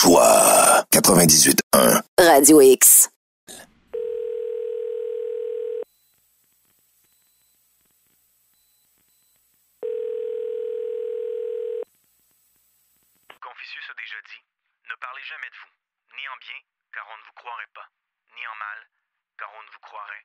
choix. 1 Radio X. Confucius a déjà dit Ne parlez jamais de vous, ni en bien, car on ne vous croirait pas, ni en mal, car on ne vous croirait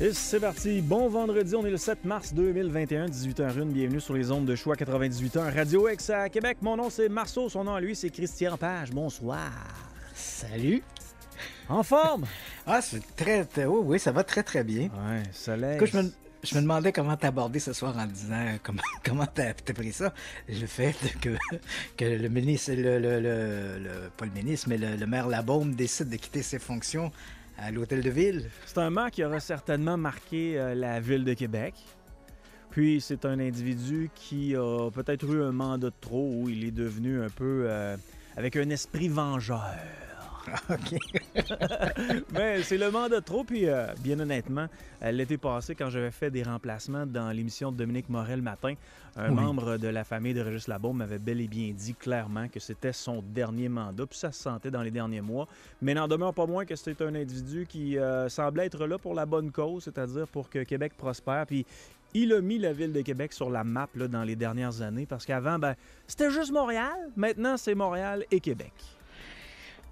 Et c'est parti. Bon vendredi, on est le 7 mars 2021, 18h01. Bienvenue sur les ondes de choix 98h Radio X à Québec. Mon nom c'est Marceau, son nom à lui c'est Christian Page. Bonsoir. Salut. En forme. ah, c'est très, oui, oui, ça va très très bien. Ouais, soleil. Écoute, je me, je me demandais comment t'aborder ce soir en disant comment comment t'as pris ça. Le fait que, que le ministre, le, le, pas le ministre, mais le, maire Labaume décide de quitter ses fonctions à l'hôtel de ville. C'est un mort qui aura certainement marqué euh, la ville de Québec. Puis c'est un individu qui a peut-être eu un mandat de trop où il est devenu un peu euh, avec un esprit vengeur. OK. Mais c'est le mandat de trop. Puis, euh, bien honnêtement, euh, l'été passé, quand j'avais fait des remplacements dans l'émission de Dominique Morel matin, un membre de la famille de Régis Labaume m'avait bel et bien dit clairement que c'était son dernier mandat. Puis ça se sentait dans les derniers mois. Mais n'en demeure pas moins que c'était un individu qui euh, semblait être là pour la bonne cause, c'est-à-dire pour que Québec prospère. Puis il a mis la ville de Québec sur la map là, dans les dernières années parce qu'avant, ben, c'était juste Montréal. Maintenant, c'est Montréal et Québec.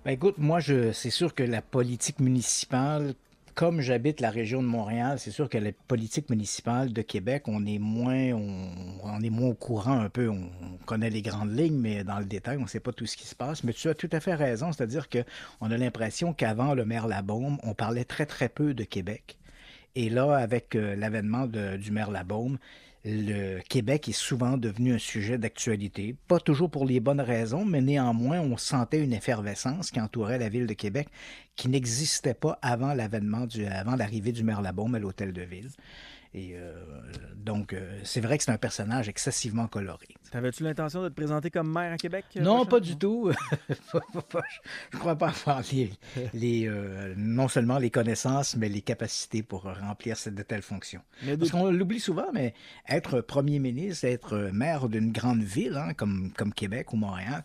Ben, écoute, moi, je, c'est sûr que la politique municipale, comme j'habite la région de Montréal, c'est sûr que la politique municipale de Québec, on est moins, on, est moins au courant un peu. On, connaît les grandes lignes, mais dans le détail, on ne sait pas tout ce qui se passe. Mais tu as tout à fait raison, c'est-à-dire que on a l'impression qu'avant le maire Labaume, on parlait très très peu de Québec. Et là, avec euh, l'avènement du maire Labaume, le Québec est souvent devenu un sujet d'actualité, pas toujours pour les bonnes raisons, mais néanmoins, on sentait une effervescence qui entourait la ville de Québec qui n'existait pas avant l'avènement du, avant l'arrivée du maire Labaume à l'hôtel de ville. Et euh, donc, euh, c'est vrai que c'est un personnage excessivement coloré. T'avais-tu l'intention de te présenter comme maire à Québec? Euh, non, pas du tout. je ne crois pas avoir les, non seulement les connaissances, mais les capacités pour remplir cette, de telles fonctions. Parce qu'on l'oublie souvent, mais être premier ministre, être maire d'une grande ville, hein, comme, Québec ou Montréal,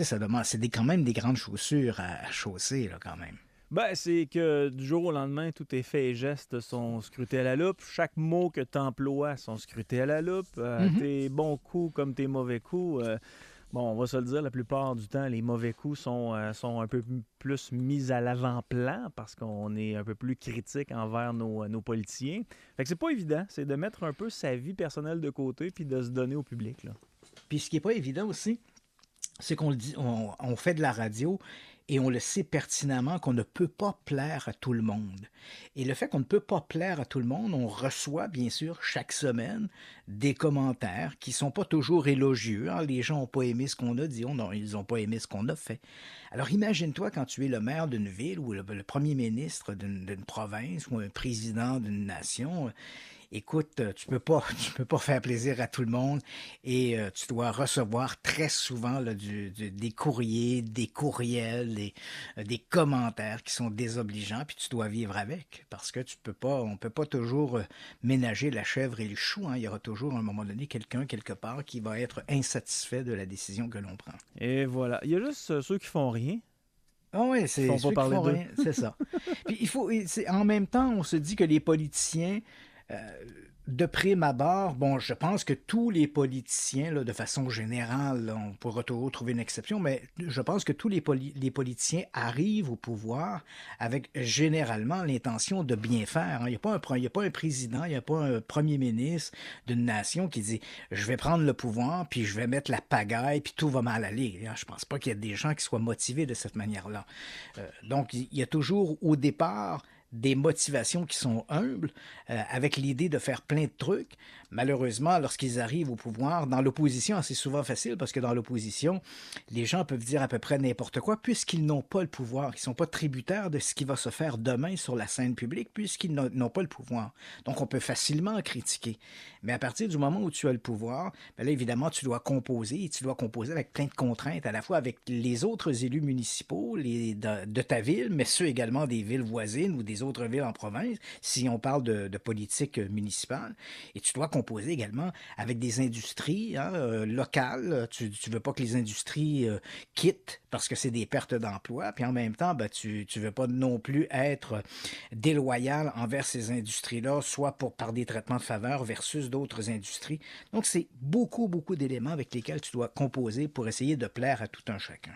ça demande, c'est quand même des grandes chaussures à, à chausser, là, quand même. Ben, c'est que du jour au lendemain, tous tes faits et gestes sont scrutés à la loupe. Chaque mot que tu emploies sont scrutés à la loupe. Euh, mhm. Tes bons coups comme tes mauvais coups. Euh, bon, on va se le dire, la plupart du temps, les mauvais coups sont, euh, sont un peu plus mis à l'avant-plan parce qu'on est un peu plus critique envers nos, nos politiciens. Fait que c'est pas évident, c'est de mettre un peu sa vie personnelle de côté puis de se donner au public. Là. Puis ce qui est pas évident aussi, c'est qu'on le dit, on fait de la radio et on le sait pertinemment qu'on ne peut pas plaire à tout le monde. Et le fait qu'on ne peut pas plaire à tout le monde, on reçoit bien sûr chaque semaine des commentaires qui sont pas toujours élogieux. Hein. Les gens n'ont pas aimé ce qu'on a dit, oh Non, ils n'ont pas aimé ce qu'on a fait. Alors imagine-toi quand tu es le maire d'une ville ou le premier ministre d'une province ou un président d'une nation écoute, euh, tu peux pas, tu peux pas faire plaisir à tout le monde et euh, tu dois recevoir très souvent des courriers, des courriels, euh, des, commentaires qui sont désobligeants, puis tu dois vivre avec parce que tu peux pas, on peut pas toujours ménager la chèvre et le chou. Hein. Il y aura toujours à un moment donné quelqu'un quelque part qui va être insatisfait de la décision que l'on prend. Et voilà, il y a juste ceux qui font rien. Ah oui, c'est ça. Puis il faut, en même temps, on se dit que les politiciens euh, de prime abord, bon, je pense que tous les politiciens, de façon générale, on pourra toujours trouver une exception, mais je pense que tous les, politiciens arrivent au pouvoir avec généralement l'intention de bien faire. Hein. Il n'y a, pas un, président, il n'y a pas un premier ministre d'une nation qui dit je vais prendre le pouvoir, puis je vais mettre la pagaille, puis tout va mal aller. Hein. Je ne pense pas qu'il y ait des gens qui soient motivés de cette manière-là. Euh, donc, il y a toujours au départ des motivations qui sont humbles, euh, avec l'idée de faire plein de trucs, malheureusement, lorsqu'ils arrivent au pouvoir, dans l'opposition, ah, c'est souvent facile parce que dans l'opposition, les gens peuvent dire à peu près n'importe quoi puisqu'ils n'ont pas le pouvoir. Ils ne sont pas tributaires de ce qui va se faire demain sur la scène publique puisqu'ils n'ont pas le pouvoir. Donc, on peut facilement critiquer. Mais à partir du moment où tu as le pouvoir, ben là, évidemment, tu dois composer et tu dois composer avec plein de contraintes, à la fois avec les autres élus municipaux les, de, ta ville, mais ceux également des villes voisines ou des autres villes en province, si on parle de, de politique municipale. Et tu dois composé également avec des industries hein, euh, locales. Tu ne veux pas que les industries euh, quittent parce que c'est des pertes d'emplois. Puis en même temps, ben, tu ne veux pas non plus être déloyal envers ces industries-là, soit pour, par des traitements de faveur versus d'autres industries. Donc, c'est beaucoup, beaucoup d'éléments avec lesquels tu dois composer pour essayer de plaire à tout un chacun.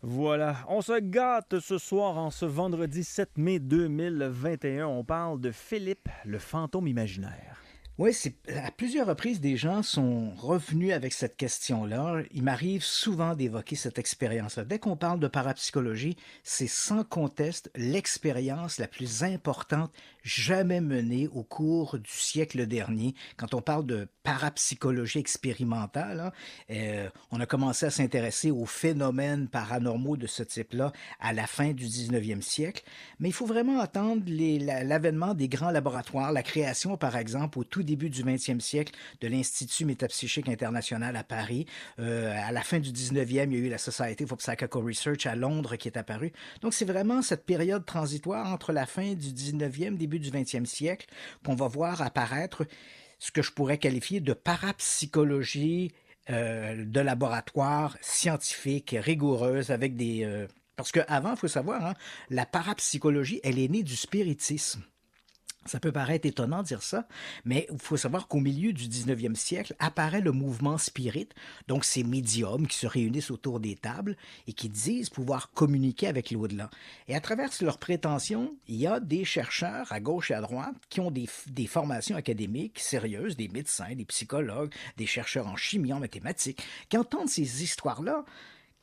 Voilà, on se gâte ce soir en ce vendredi 7 mai 2021. On parle de Philippe, le fantôme imaginaire. Oui, à plusieurs reprises, des gens sont revenus avec cette question-là. Il m'arrive souvent d'évoquer cette expérience-là. Dès qu'on parle de parapsychologie, c'est sans conteste l'expérience la plus importante jamais mené au cours du siècle dernier. Quand on parle de parapsychologie expérimentale, hein, euh, on a commencé à s'intéresser aux phénomènes paranormaux de ce type-là à la fin du 19e siècle, mais il faut vraiment attendre l'avènement des grands laboratoires, la création, par exemple, au tout début du 20e siècle de l'Institut métapsychique international à Paris. Euh, à la fin du 19e, il y a eu la Society for Psychical Research à Londres qui est apparue. Donc, c'est vraiment cette période transitoire entre la fin du 19e, début du 20e siècle qu'on va voir apparaître ce que je pourrais qualifier de parapsychologie euh, de laboratoire scientifique, rigoureuse, avec des... Euh, parce qu'avant, il faut savoir, hein, la parapsychologie, elle est née du spiritisme. Ça peut paraître étonnant de dire ça, mais il faut savoir qu'au milieu du 19e siècle apparaît le mouvement spirit, donc ces médiums qui se réunissent autour des tables et qui disent pouvoir communiquer avec l'au-delà. Et à travers leurs prétentions, il y a des chercheurs à gauche et à droite qui ont des, des formations académiques sérieuses, des médecins, des psychologues, des chercheurs en chimie, en mathématiques, qui entendent ces histoires-là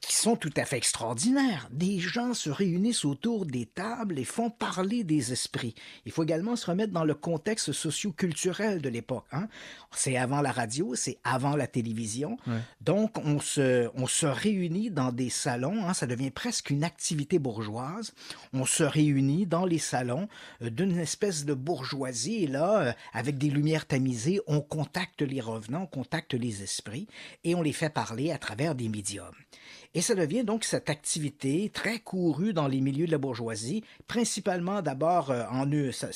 qui sont tout à fait extraordinaires. Des gens se réunissent autour des tables et font parler des esprits. Il faut également se remettre dans le contexte socio-culturel de l'époque. Hein. C'est avant la radio, c'est avant la télévision. Donc, on se, on se réunit dans des salons. Hein. Ça devient presque une activité bourgeoise. On se réunit dans les salons euh, d'une espèce de bourgeoisie. Et là, euh, avec des lumières tamisées, on contacte les revenants, on contacte les esprits et on les fait parler à travers des médiums. Et ça devient donc cette activité très courue dans les milieux de la bourgeoisie, principalement d'abord euh, en eux, ça,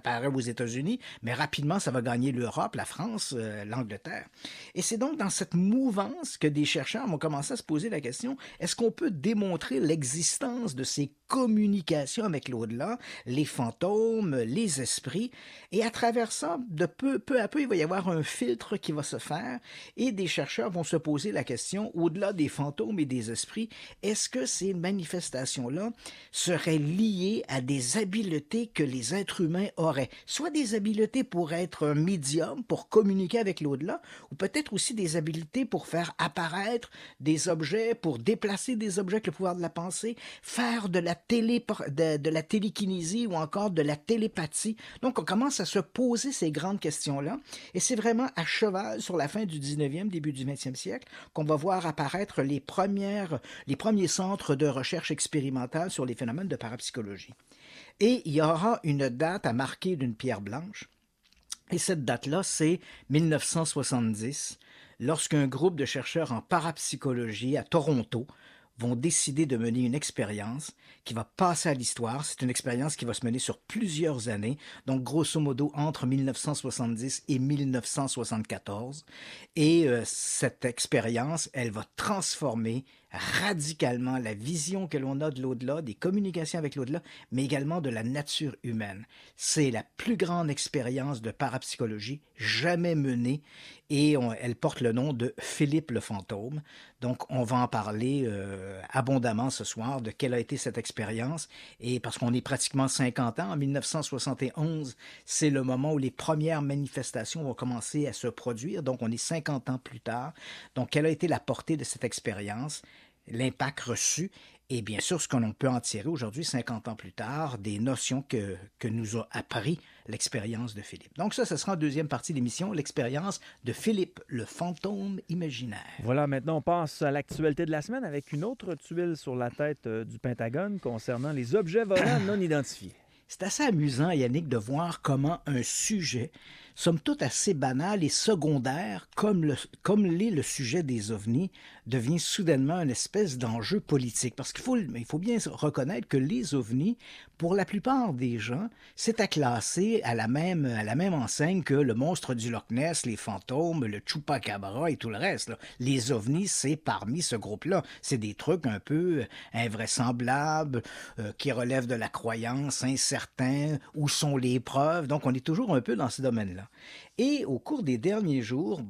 paraît aux États-Unis, mais rapidement ça va gagner l'Europe, la France, euh, l'Angleterre. Et c'est donc dans cette mouvance que des chercheurs vont commencé à se poser la question, est-ce qu'on peut démontrer l'existence de ces communication avec l'au-delà, les fantômes, les esprits. Et à travers ça, de peu, peu à peu, il va y avoir un filtre qui va se faire et des chercheurs vont se poser la question, au-delà des fantômes et des esprits, est-ce que ces manifestations-là seraient liées à des habiletés que les êtres humains auraient? Soit des habiletés pour être un médium, pour communiquer avec l'au-delà, ou peut-être aussi des habiletés pour faire apparaître des objets, pour déplacer des objets avec le pouvoir de la pensée, faire de la de, la télékinésie ou encore de la télépathie. Donc, on commence à se poser ces grandes questions-là. Et c'est vraiment à cheval sur la fin du 19e, début du 20e siècle qu'on va voir apparaître les, les premiers centres de recherche expérimentale sur les phénomènes de parapsychologie. Et il y aura une date à marquer d'une pierre blanche. Et cette date-là, c'est 1970, lorsqu'un groupe de chercheurs en parapsychologie à Toronto vont décider de mener une expérience qui va passer à l'histoire. C'est une expérience qui va se mener sur plusieurs années, donc grosso modo entre 1970 et 1974. Et euh, cette expérience, elle va transformer radicalement la vision que l'on a de l'au-delà, des communications avec l'au-delà, mais également de la nature humaine. C'est la plus grande expérience de parapsychologie jamais menée et elle porte le nom de Philippe le fantôme. Donc on va en parler euh, abondamment ce soir de quelle a été cette expérience et parce qu'on est pratiquement 50 ans, en 1971, c'est le moment où les premières manifestations vont commencer à se produire, donc on est 50 ans plus tard. Donc quelle a été la portée de cette expérience l'impact reçu et bien sûr ce qu'on peut en tirer aujourd'hui, 50 ans plus tard, des notions que, que nous a appris l'expérience de Philippe. Donc ça, ce sera en deuxième partie de l'émission, l'expérience de Philippe, le fantôme imaginaire. Voilà, maintenant on passe à l'actualité de la semaine avec une autre tuile sur la tête euh, du Pentagone concernant les objets volants non identifiés. C'est assez amusant, Yannick, de voir comment un sujet somme toute assez banale et secondaire, comme l'est le, comme le sujet des ovnis, devient soudainement une espèce d'enjeu politique. Parce qu'il faut, il faut bien reconnaître que les ovnis, pour la plupart des gens, c'est à classer à la, même, à la même enseigne que le monstre du Loch Ness, les fantômes, le Chupacabra et tout le reste. Là. Les ovnis, c'est parmi ce groupe-là. C'est des trucs un peu euh, invraisemblables, euh, qui relèvent de la croyance, incertains, où sont les preuves. Donc on est toujours un peu dans ce domaine-là. Et au cours des derniers jours,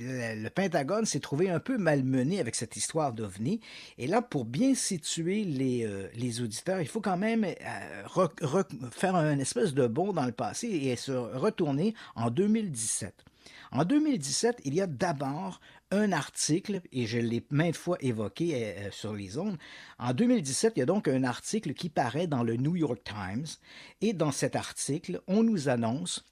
le Pentagone s'est trouvé un peu malmené avec cette histoire d'OVNI. Et là, pour bien situer les, euh, les auditeurs, il faut quand même euh, faire un espèce de bond dans le passé et se retourner en 2017. En 2017, il y a d'abord un article, et je l'ai maintes fois évoqué euh, sur les ondes. En 2017, il y a donc un article qui paraît dans le New York Times. Et dans cet article, on nous annonce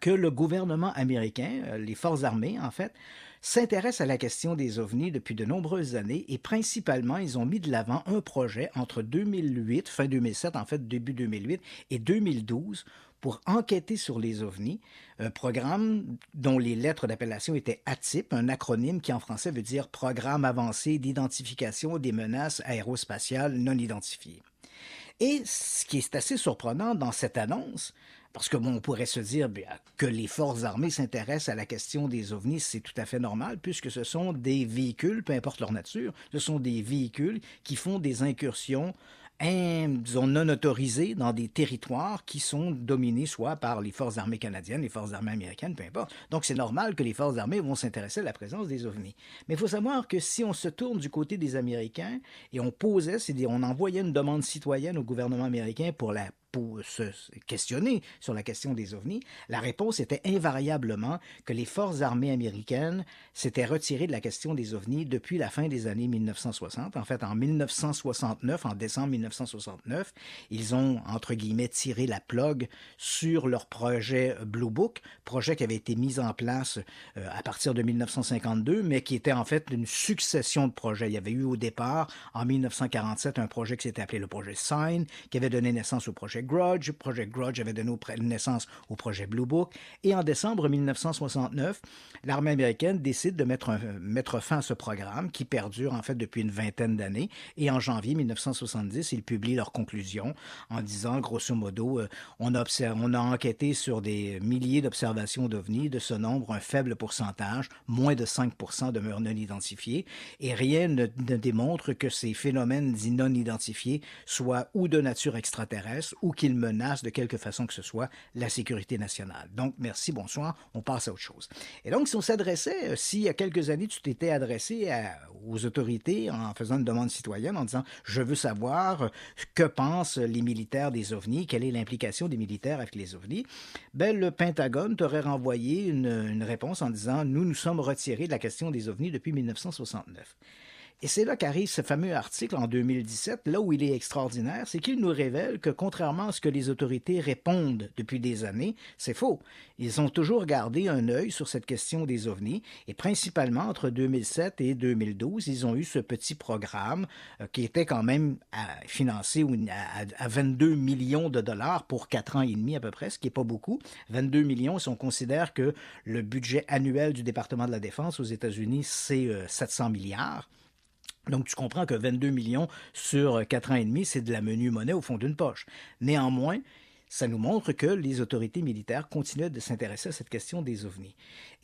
que le gouvernement américain, euh, les forces armées en fait, s'intéressent à la question des ovnis depuis de nombreuses années et principalement ils ont mis de l'avant un projet entre 2008, fin 2007 en fait, début 2008 et 2012 pour enquêter sur les ovnis, un programme dont les lettres d'appellation étaient ATIP, un acronyme qui en français veut dire Programme avancé d'identification des menaces aérospatiales non identifiées. Et ce qui est assez surprenant dans cette annonce, parce que bon, on pourrait se dire bien, que les forces armées s'intéressent à la question des ovnis, c'est tout à fait normal, puisque ce sont des véhicules, peu importe leur nature, ce sont des véhicules qui font des incursions hein, disons, non autorisées dans des territoires qui sont dominés soit par les forces armées canadiennes, les forces armées américaines, peu importe. Donc c'est normal que les forces armées vont s'intéresser à la présence des ovnis. Mais il faut savoir que si on se tourne du côté des Américains et on posait, c'est-à-dire on envoyait une demande citoyenne au gouvernement américain pour la se questionner sur la question des ovnis, la réponse était invariablement que les forces armées américaines s'étaient retirées de la question des ovnis depuis la fin des années 1960. En fait, en 1969, en décembre 1969, ils ont, entre guillemets, tiré la plug sur leur projet Blue Book, projet qui avait été mis en place euh, à partir de 1952, mais qui était en fait une succession de projets. Il y avait eu au départ, en 1947, un projet qui s'était appelé le projet Sign, qui avait donné naissance au projet Grudge. Projet Grudge avait donné naissance au projet Blue Book. Et en décembre 1969, l'armée américaine décide de mettre, un, mettre fin à ce programme qui perdure en fait depuis une vingtaine d'années. Et en janvier 1970, ils publient leurs conclusions en disant, grosso modo, euh, on, on a enquêté sur des milliers d'observations d'OVNI. De ce nombre, un faible pourcentage, moins de 5 demeurent non identifiés. Et rien ne, ne démontre que ces phénomènes dits non identifiés soient ou de nature extraterrestre ou qu'il menace de quelque façon que ce soit la sécurité nationale. Donc, merci, bonsoir, on passe à autre chose. Et donc, si on s'adressait, euh, si il y a quelques années, tu t'étais adressé aux autorités en faisant une demande citoyenne, en disant, je veux savoir euh, que pensent les militaires des ovnis, quelle est l'implication des militaires avec les ovnis, ben, le Pentagone t'aurait renvoyé une, une réponse en disant, nous nous sommes retirés de la question des ovnis depuis 1969. Et c'est là qu'arrive ce fameux article en 2017, là où il est extraordinaire, c'est qu'il nous révèle que contrairement à ce que les autorités répondent depuis des années, c'est faux. Ils ont toujours gardé un œil sur cette question des ovnis et principalement entre 2007 et 2012, ils ont eu ce petit programme euh, qui était quand même euh, financé à 22 millions de dollars pour 4 ans et demi à peu près, ce qui n'est pas beaucoup. 22 millions si on considère que le budget annuel du département de la défense aux États-Unis, c'est 700 euh, milliards. Donc, tu comprends que 22 millions sur 4 ans et demi, c'est de la menu monnaie au fond d'une poche. Néanmoins, ça nous montre que les autorités militaires continuent de s'intéresser à cette question des ovnis.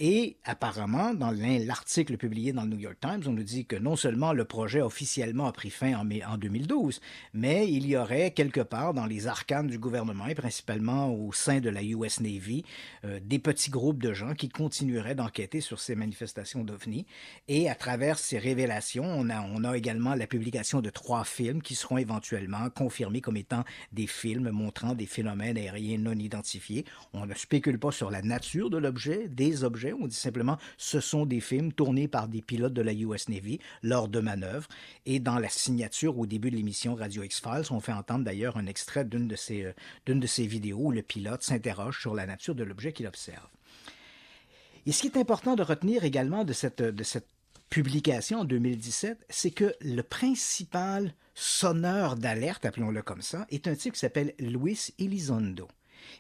Et apparemment, dans l'article publié dans le New York Times, on nous dit que non seulement le projet officiellement a pris fin en, mai, en 2012, mais il y aurait quelque part dans les arcanes du gouvernement et principalement au sein de la US Navy euh, des petits groupes de gens qui continueraient d'enquêter sur ces manifestations d'OVNI. Et à travers ces révélations, on a, on a également la publication de trois films qui seront éventuellement confirmés comme étant des films montrant des phénomènes aériens non identifiés. On ne spécule pas sur la nature de l'objet, des objets on dit simplement ce sont des films tournés par des pilotes de la US Navy lors de manœuvres. Et dans la signature au début de l'émission Radio X-Files, on fait entendre d'ailleurs un extrait euh, d'une de, ces, vidéos où le pilote s'interroge sur la nature de l'objet qu'il observe. Et ce qui est important de retenir également de cette, de cette publication en 2017, c'est que le principal sonneur d'alerte, appelons-le comme ça, est un type qui s'appelle Luis Elizondo.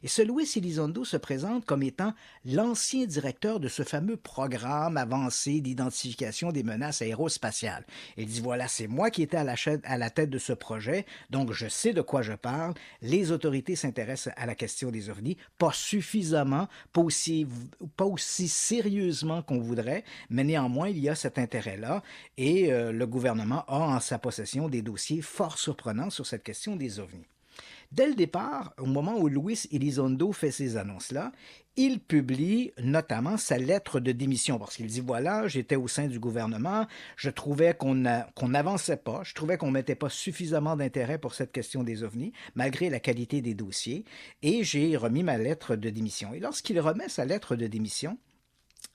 Et ce Luis Elizondo se présente comme étant l'ancien directeur de ce fameux programme avancé d'identification des menaces aérospatiales. Il dit voilà, c'est moi qui étais à la, tête de ce projet, donc je sais de quoi je parle. Les autorités s'intéressent à la question des ovnis, pas suffisamment, pas aussi, sérieusement qu'on voudrait, mais néanmoins, il y a cet intérêt-là et euh, le gouvernement a en sa possession des dossiers fort surprenants sur cette question des ovnis. Dès le départ, au moment où Luis Elizondo fait ces annonces-là, il publie notamment sa lettre de démission parce qu'il dit voilà, j'étais au sein du gouvernement, je trouvais qu'on n'avançait pas, je trouvais qu'on mettait pas suffisamment d'intérêt pour cette question des ovnis, malgré la qualité des dossiers, et j'ai remis ma lettre de démission. Et lorsqu'il remet sa lettre de démission,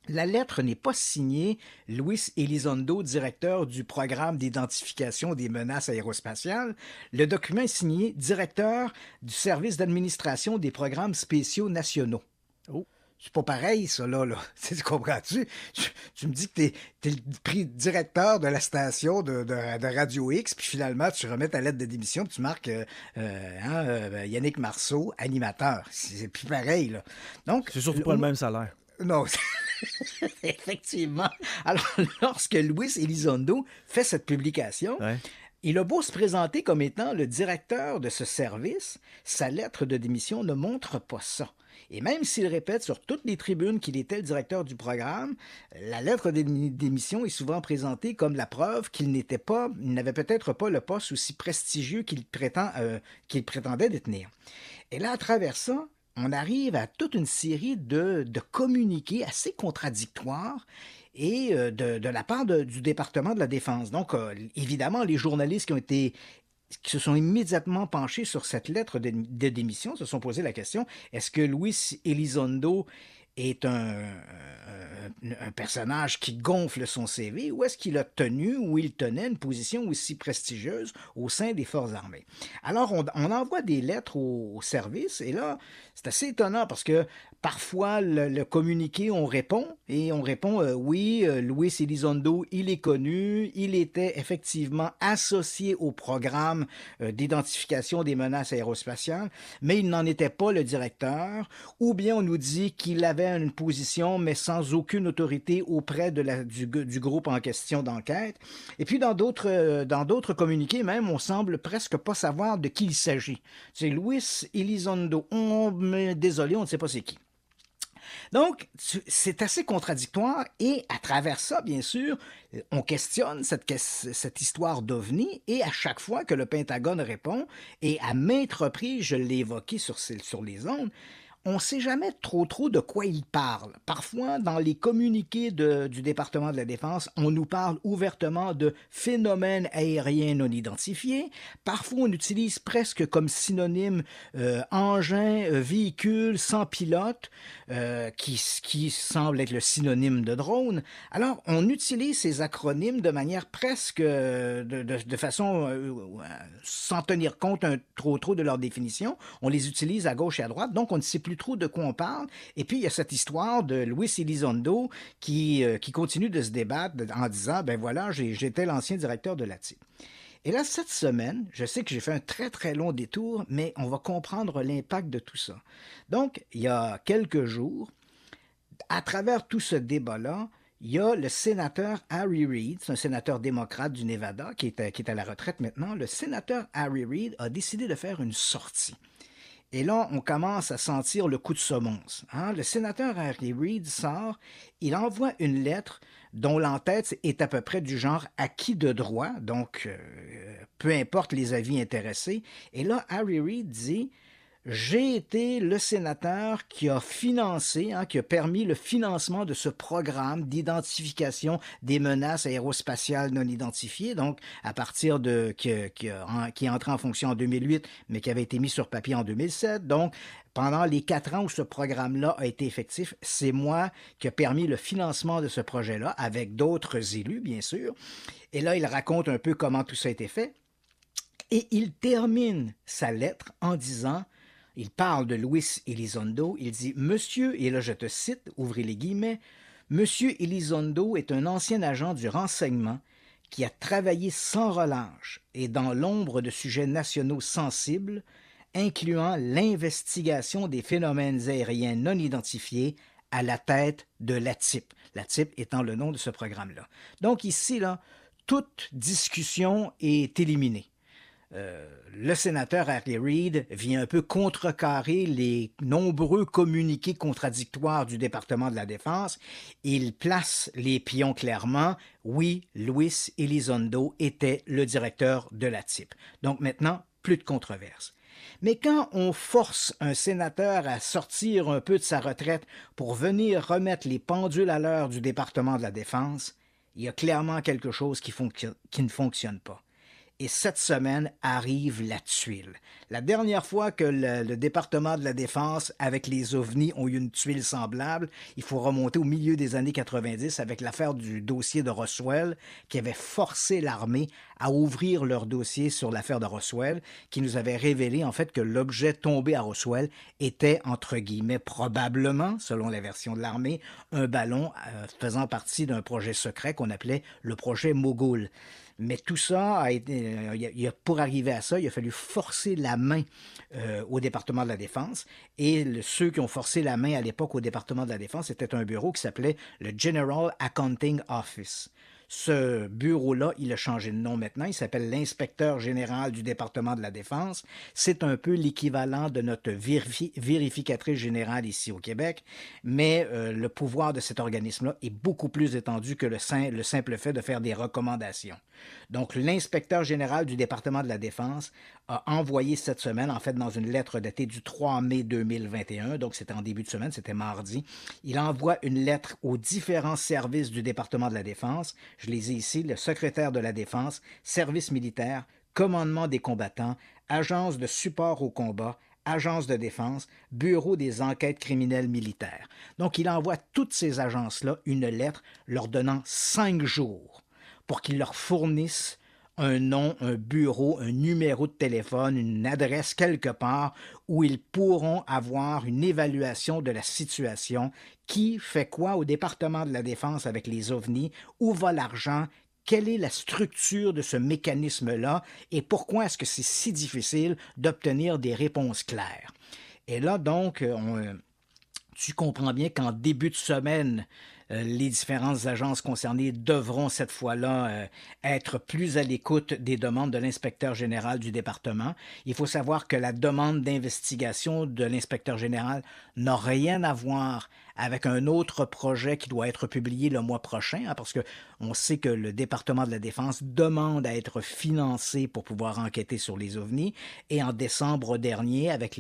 la lettre n'est pas signée Luis Elizondo, directeur du programme d'identification des menaces aérospatiales. Le document est signé directeur du service d'administration des programmes spéciaux nationaux. Oh. C'est pas pareil, ça, là. là. Tu comprends-tu? Tu, me dis que t'es es le directeur de la station de, Radio X, puis finalement, tu remets ta lettre de démission, puis tu marques euh, euh, hein, euh, Yannick Marceau, animateur. C'est plus pareil, là. C'est surtout pas le même salaire. Non, Effectivement. Alors, lorsque Luis Elizondo fait cette publication, il a beau se présenter comme étant le directeur de ce service, sa lettre de démission ne montre pas ça. Et même s'il répète sur toutes les tribunes qu'il était le directeur du programme, la lettre de démission est souvent présentée comme la preuve qu'il n'était pas, n'avait peut-être pas le poste aussi prestigieux qu'il euh, qu'il prétendait détenir. Et là, à travers ça, on arrive à toute une série de, de communiqués assez contradictoires et euh, de, la part du département de la défense. Donc, euh, évidemment, les journalistes qui ont été qui se sont immédiatement penchés sur cette lettre de, démission se sont posé la question est-ce que Luis Elizondo est un, personnage qui gonfle son CV ou est-ce qu'il a tenu ou il tenait une position aussi prestigieuse au sein des forces armées? Alors, on, envoie des lettres au service et là, c'est assez étonnant parce que Parfois, le, communiqué, on répond et on répond euh, oui, euh, Luis Elizondo, il est connu, il était effectivement associé au programme euh, d'identification des menaces aérospatiales, mais il n'en était pas le directeur, ou bien on nous dit qu'il avait une position mais sans aucune autorité auprès de la, du, groupe en question d'enquête. Et puis dans d'autres dans d'autres communiqués même, on semble presque pas savoir de qui il s'agit. C'est Luis Elizondo. On, mais, désolé, on ne sait pas c'est qui. Donc, c'est assez contradictoire et à travers ça, bien sûr, on questionne cette, histoire d'OVNI et à chaque fois que le Pentagone répond, et à maintes reprises, je l'ai évoqué sur, sur les ondes, on ne sait jamais trop trop de quoi il parle. Parfois, dans les communiqués du département de la Défense, on nous parle ouvertement de phénomènes aériens non identifiés. Parfois, on utilise presque comme synonyme euh, engin, euh, véhicule sans pilote, euh, qui, semble être le synonyme de drone. Alors, on utilise ces acronymes de manière presque de, façon sans tenir compte un, trop trop de leur définition. On les utilise à gauche et à droite, donc on ne sait plus trop de quoi on parle. Et puis, il y a cette histoire de Luis Elizondo qui, euh, qui continue de se débattre en disant, ben voilà, j'étais l'ancien directeur de l'ATI. Et là, cette semaine, je sais que j'ai fait un très très long détour, mais on va comprendre l'impact de tout ça. Donc, il y a quelques jours, à travers tout ce débat-là, il y a le sénateur Harry Reid, c'est un sénateur démocrate du Nevada qui qui est à la retraite maintenant. Le sénateur Harry Reid a décidé de faire une sortie. Et là, on commence à sentir le coup de semonce. Hein. Le sénateur Harry Reid sort, il envoie une lettre dont l'entête est à peu près du genre acquis de droit, donc euh, peu importe les avis intéressés. Et là, Harry Reid dit j'ai été le sénateur qui a financé, hein, qui a permis le financement de ce programme d'identification des menaces aérospatiales non identifiées, donc à partir de qui, qui, est entré en fonction en 2008, mais qui avait été mis sur papier en 2007. Donc, pendant les quatre ans où ce programme-là a été effectif, c'est moi qui a permis le financement de ce projet-là, avec d'autres élus, bien sûr. Et là, il raconte un peu comment tout ça a été fait. Et il termine sa lettre en disant il parle de Luis Elizondo. Il dit Monsieur, et là je te cite, ouvrez les guillemets, Monsieur Elizondo est un ancien agent du renseignement qui a travaillé sans relâche et dans l'ombre de sujets nationaux sensibles, incluant l'investigation des phénomènes aériens non identifiés à la tête de la TIP, la TIP étant le nom de ce programme-là. Donc ici, là, toute discussion est éliminée. Euh, le sénateur Harry reed vient un peu contrecarrer les nombreux communiqués contradictoires du département de la Défense. Il place les pions clairement. Oui, Luis Elizondo était le directeur de la type. Donc maintenant, plus de controverse. Mais quand on force un sénateur à sortir un peu de sa retraite pour venir remettre les pendules à l'heure du département de la Défense, il y a clairement quelque chose qui ne fonctionne pas. Et cette semaine arrive la tuile. La dernière fois que le, département de la défense avec les ovnis ont eu une tuile semblable, il faut remonter au milieu des années 90 avec l'affaire du dossier de Roswell qui avait forcé l'armée à ouvrir leur dossier sur l'affaire de Roswell, qui nous avait révélé en fait que l'objet tombé à Roswell était entre guillemets probablement, selon la version de l'armée, un ballon euh, faisant partie d'un projet secret qu'on appelait le projet Mogul. Mais tout ça a été, euh, pour arriver à ça, il a fallu forcer la main euh, au département de la Défense. Et ceux qui ont forcé la main à l'époque au département de la Défense, c'était un bureau qui s'appelait le General Accounting Office. Ce bureau-là, il a changé de nom maintenant. Il s'appelle l'inspecteur général du département de la Défense. C'est un peu l'équivalent de notre vérificatrice générale ici au Québec, mais euh, le pouvoir de cet organisme-là est beaucoup plus étendu que le, le simple fait de faire des recommandations. Donc, l'inspecteur général du département de la Défense a envoyé cette semaine, en fait, dans une lettre datée du 3 mai 2021, donc c'était en début de semaine, c'était mardi, il envoie une lettre aux différents services du département de la Défense. Je les ai ici, le secrétaire de la Défense, service militaire, commandement des combattants, agence de support au combat, agence de défense, bureau des enquêtes criminelles militaires. Donc il envoie toutes ces agences-là une lettre leur donnant cinq jours pour qu'ils leur fournissent un nom, un bureau, un numéro de téléphone, une adresse quelque part où ils pourront avoir une évaluation de la situation, qui fait quoi au département de la défense avec les ovnis, où va l'argent, quelle est la structure de ce mécanisme-là et pourquoi est-ce que c'est si difficile d'obtenir des réponses claires. Et là donc, euh, tu comprends bien qu'en début de semaine, euh, les différentes agences concernées devront cette fois-là euh, être plus à l'écoute des demandes de l'inspecteur général du département. Il faut savoir que la demande d'investigation de l'inspecteur général n'a rien à voir avec un autre projet qui doit être publié le mois prochain, hein, parce que on sait que le département de la Défense demande à être financé pour pouvoir enquêter sur les ovnis. Et en décembre dernier, avec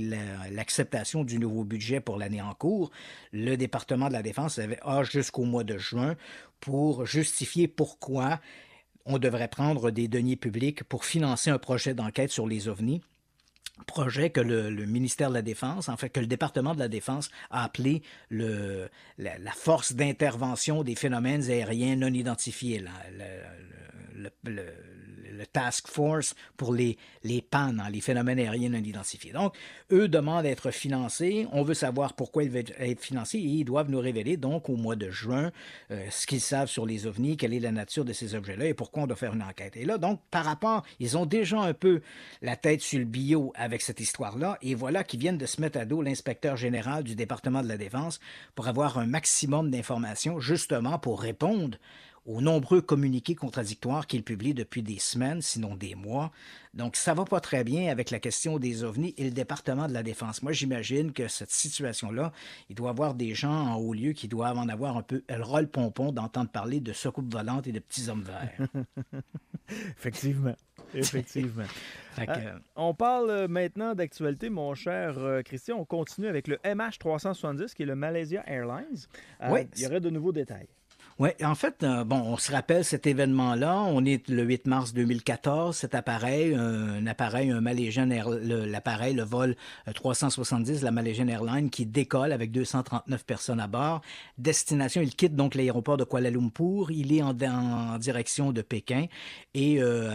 l'acceptation du nouveau budget pour l'année en cours, le département de la Défense avait jusqu'au mois de juin pour justifier pourquoi on devrait prendre des deniers publics pour financer un projet d'enquête sur les ovnis projet que le, ministère de la Défense, en fait, que le département de la Défense a appelé le, la, force d'intervention des phénomènes aériens non identifiés, le le, task force pour les, les pannes, les phénomènes aériens non identifiés. Donc, eux demandent d'être financés. On veut savoir pourquoi ils veulent être financés et ils doivent nous révéler, donc, au mois de juin, euh, ce qu'ils savent sur les ovnis, quelle est la nature de ces objets-là et pourquoi on doit faire une enquête. Et là, donc, par rapport, ils ont déjà un peu la tête sur le bio avec cette histoire-là et voilà qu'ils viennent de se mettre à dos l'inspecteur général du département de la Défense pour avoir un maximum d'informations, justement, pour répondre aux nombreux communiqués contradictoires qu'il publie depuis des semaines, sinon des mois. Donc, ça va pas très bien avec la question des ovnis et le département de la défense. Moi, j'imagine que cette situation-là, il doit y avoir des gens en haut lieu qui doivent en avoir un peu le rôle pompon d'entendre parler de soucoupes volantes et de petits hommes verts. Effectivement. Effectivement. Ah, on parle euh, maintenant d'actualité, mon cher euh, Christian. On continue avec le MH370, qui est le Malaysia Airlines. Euh, oui. Il y aurait de nouveaux détails. Oui, en fait, euh, bon, on se rappelle cet événement-là. On est le 8 mars 2014. Cet appareil, un, appareil, un Malaysian l'appareil, le, vol 370, euh, la Malaysian Airlines, qui décolle avec 239 personnes à bord. Destination, il quitte donc l'aéroport de Kuala Lumpur. Il est en, direction de Pékin et euh,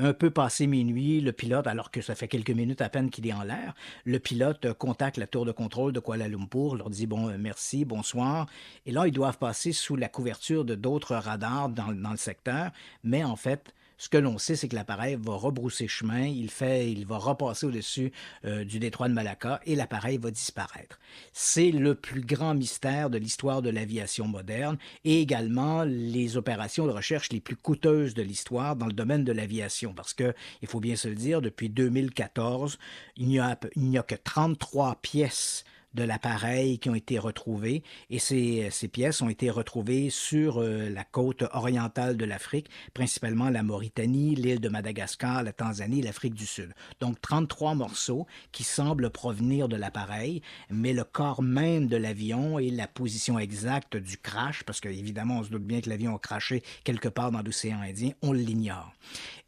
un, peu passé minuit, le pilote, alors que ça fait quelques minutes à peine qu'il est en l'air, le pilote contacte la tour de contrôle de Kuala Lumpur, leur dit bon, merci, bonsoir. Et là, ils doivent passer sous la couverture de d'autres radars dans, le secteur, mais en fait, ce que l'on sait, c'est que l'appareil va rebrousser chemin, il, fait, il va repasser au-dessus euh, du détroit de Malacca et l'appareil va disparaître. C'est le plus grand mystère de l'histoire de l'aviation moderne et également les opérations de recherche les plus coûteuses de l'histoire dans le domaine de l'aviation parce que, il faut bien se le dire, depuis 2014, il n'y a, il n'y a que 33 pièces de l'appareil qui ont été retrouvés, Et ces, pièces ont été retrouvées sur euh, la côte orientale de l'Afrique, principalement la Mauritanie, l'île de Madagascar, la Tanzanie, l'Afrique du Sud. Donc 33 morceaux qui semblent provenir de l'appareil, mais le corps même de l'avion et la position exacte du crash, parce qu'évidemment on se doute bien que l'avion a crashé quelque part dans l'océan Indien, on l'ignore.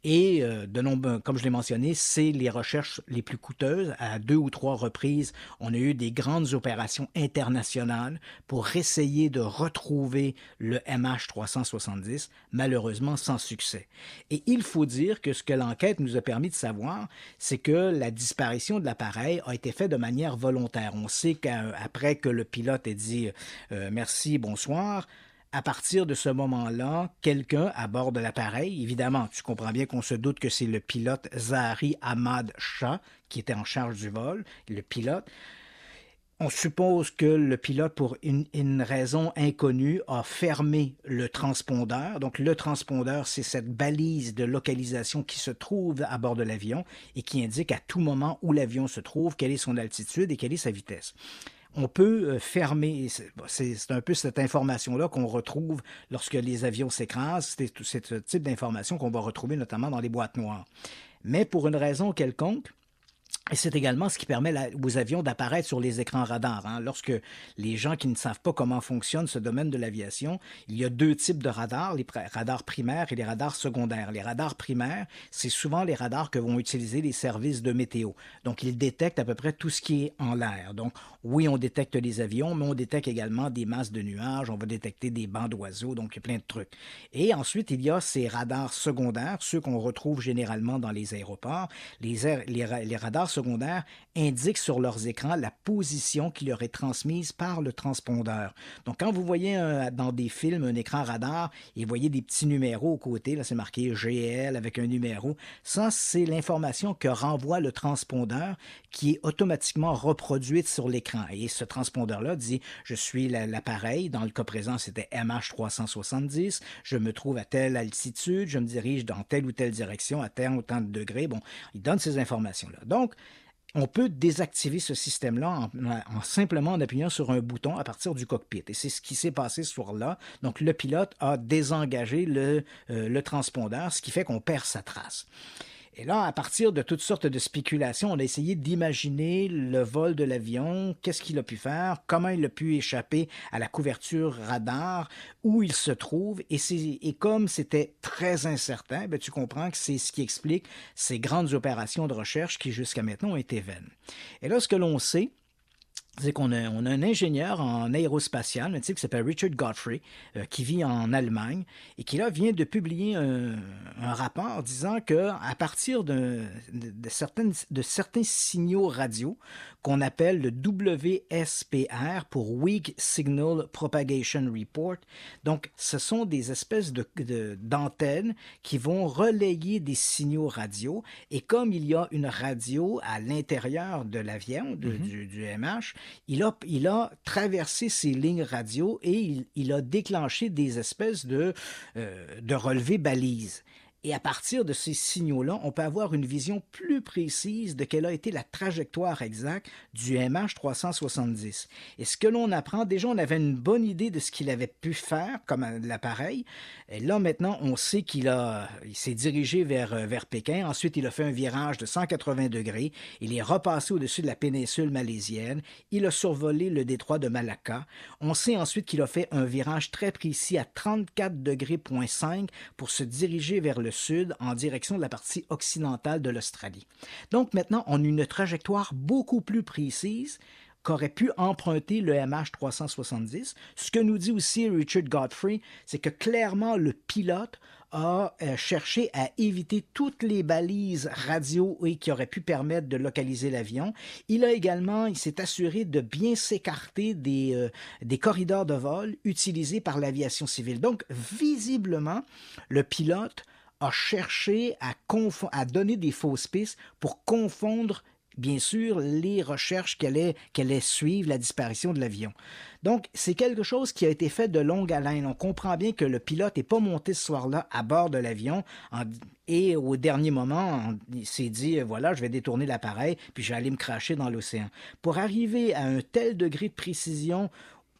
Et euh, de comme je l'ai mentionné, c'est les recherches les plus coûteuses. À deux ou trois reprises, on a eu des grandes opérations internationales pour essayer de retrouver le MH370, malheureusement sans succès. Et il faut dire que ce que l'enquête nous a permis de savoir, c'est que la disparition de l'appareil a été faite de manière volontaire. On sait qu'après que le pilote ait dit euh, merci, bonsoir, à partir de ce moment-là, quelqu'un à bord de l'appareil, évidemment, tu comprends bien qu'on se doute que c'est le pilote Zahari Ahmad Shah qui était en charge du vol, le pilote. On suppose que le pilote, pour une, raison inconnue, a fermé le transpondeur. Donc le transpondeur, c'est cette balise de localisation qui se trouve à bord de l'avion et qui indique à tout moment où l'avion se trouve, quelle est son altitude et quelle est sa vitesse on peut euh, fermer. C'est un peu cette information-là qu'on retrouve lorsque les avions s'écrasent. C'est ce type d'information qu'on va retrouver notamment dans les boîtes noires. Mais pour une raison quelconque, et c'est également ce qui permet aux avions d'apparaître sur les écrans radars. Hein. Lorsque les gens qui ne savent pas comment fonctionne ce domaine de l'aviation, il y a deux types de radars, les radars primaires et les radars secondaires. Les radars primaires, c'est souvent les radars que vont utiliser les services de météo. Donc, ils détectent à peu près tout ce qui est en l'air. Donc, oui, on détecte les avions, mais on détecte également des masses de nuages, on va détecter des bancs d'oiseaux, donc plein de trucs. Et ensuite, il y a ces radars secondaires, ceux qu'on retrouve généralement dans les aéroports. Les, les, les radars secondaires indiquent sur leurs écrans la position qui leur est transmise par le transpondeur. Donc, quand vous voyez dans des films un écran radar et vous voyez des petits numéros aux côtés, là, c'est marqué GL avec un numéro, ça, c'est l'information que renvoie le transpondeur qui est automatiquement reproduite sur l'écran. Et ce transpondeur-là dit, je suis l'appareil, dans le cas présent, c'était MH370, je me trouve à telle altitude, je me dirige dans telle ou telle direction, à tel ou tant de degrés. Bon, il donne ces informations-là. Donc, on peut désactiver ce système-là en, simplement en appuyant sur un bouton à partir du cockpit. Et c'est ce qui s'est passé ce soir-là. Donc le pilote a désengagé le, euh, le transpondeur, ce qui fait qu'on perd sa trace. Et là, à partir de toutes sortes de spéculations, on a essayé d'imaginer le vol de l'avion, qu'est-ce qu'il a pu faire, comment il a pu échapper à la couverture radar, où il se trouve. Et, comme c'était très incertain, ben, tu comprends que c'est ce qui explique ces grandes opérations de recherche qui, jusqu'à maintenant, ont été vaines. Et là, ce que l'on sait, c'est qu'on a, on a un ingénieur en aérospatial, un type qui s'appelle Richard Godfrey, euh, qui vit en Allemagne et qui là vient de publier un, rapport disant que à partir de, certaines, de certains signaux radio qu'on appelle le WSPR pour Weak Signal Propagation Report. Donc, ce sont des espèces d'antennes de, d'antennes qui vont relayer des signaux radio. Et comme il y a une radio à l'intérieur de l'avion, mm-hmm. du, du, MH, il a, il a traversé ces lignes radio et il, il a déclenché des espèces de, euh, de relevés balises. Et à partir de ces signaux-là, on peut avoir une vision plus précise de quelle a été la trajectoire exacte du MH370. Et ce que l'on apprend, déjà, on avait une bonne idée de ce qu'il avait pu faire comme euh, l'appareil. Et là, maintenant, on sait qu'il a, il s'est dirigé vers, euh, vers Pékin. Ensuite, il a fait un virage de 180 degrés. Il est repassé au-dessus de la péninsule malaisienne. Il a survolé le détroit de Malacca. On sait ensuite qu'il a fait un virage très précis à 34 degrés pour se diriger vers le sud en direction de la partie occidentale de l'Australie. Donc maintenant, on a une trajectoire beaucoup plus précise qu'aurait pu emprunter le MH370. Ce que nous dit aussi Richard Godfrey, c'est que clairement le pilote a euh, cherché à éviter toutes les balises radio et qui auraient pu permettre de localiser l'avion. Il a également, il s'est assuré de bien s'écarter des, euh, des corridors de vol utilisés par l'aviation civile. Donc, visiblement, le pilote a cherché à, donner des fausses pistes pour confondre bien sûr, les recherches qu'elle est qu'elle suivre la disparition de l'avion. Donc, c'est quelque chose qui a été fait de longue haleine. On comprend bien que le pilote n'est pas monté ce soir-là à bord de l'avion et au dernier moment, il s'est dit, euh, voilà, je vais détourner l'appareil, puis je vais me cracher dans l'océan. Pour arriver à un tel degré de précision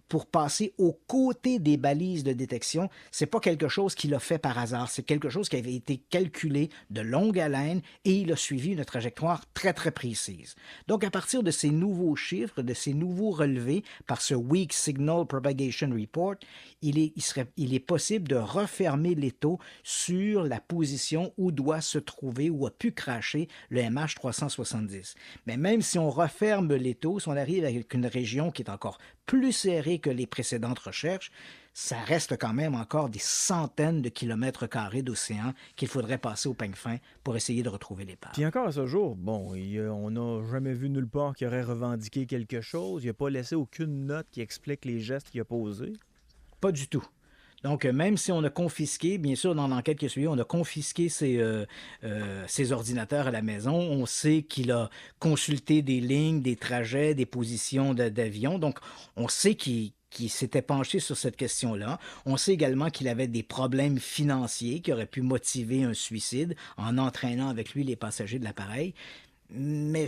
pour passer aux côtés des balises de détection. C'est pas quelque chose qu'il a fait par hasard. C'est quelque chose qui avait été calculé de longue haleine et il a suivi une trajectoire très, très précise. Donc, à partir de ces nouveaux chiffres, de ces nouveaux relevés par ce Weak Signal Propagation Report, il est, possible de refermer l'étau sur la position où doit se trouver ou a pu cracher le MH370. Mais même si on referme l'étau, si on arrive avec une région qui est encore plus serré que les précédentes recherches, ça reste quand même encore des centaines de kilomètres carrés d'océan qu'il faudrait passer au peigne fin pour essayer de retrouver les parts. Puis encore à ce jour, bon, on n'a jamais vu nulle part qui aurait revendiqué quelque chose. Il n'a pas laissé aucune note qui explique les gestes qu'il a posés. Pas du tout. Donc, euh, même si on a confisqué, bien sûr, dans l'enquête qui a suivi, on a confisqué ses, euh, euh, ordinateurs à la maison. On sait qu'il a consulté des lignes, des trajets, des positions d'avion. Donc, on sait qu'il s'était penché sur cette question-là. On sait également qu'il avait des problèmes financiers qui auraient pu motiver un suicide en entraînant avec lui les passagers de l'appareil. Mais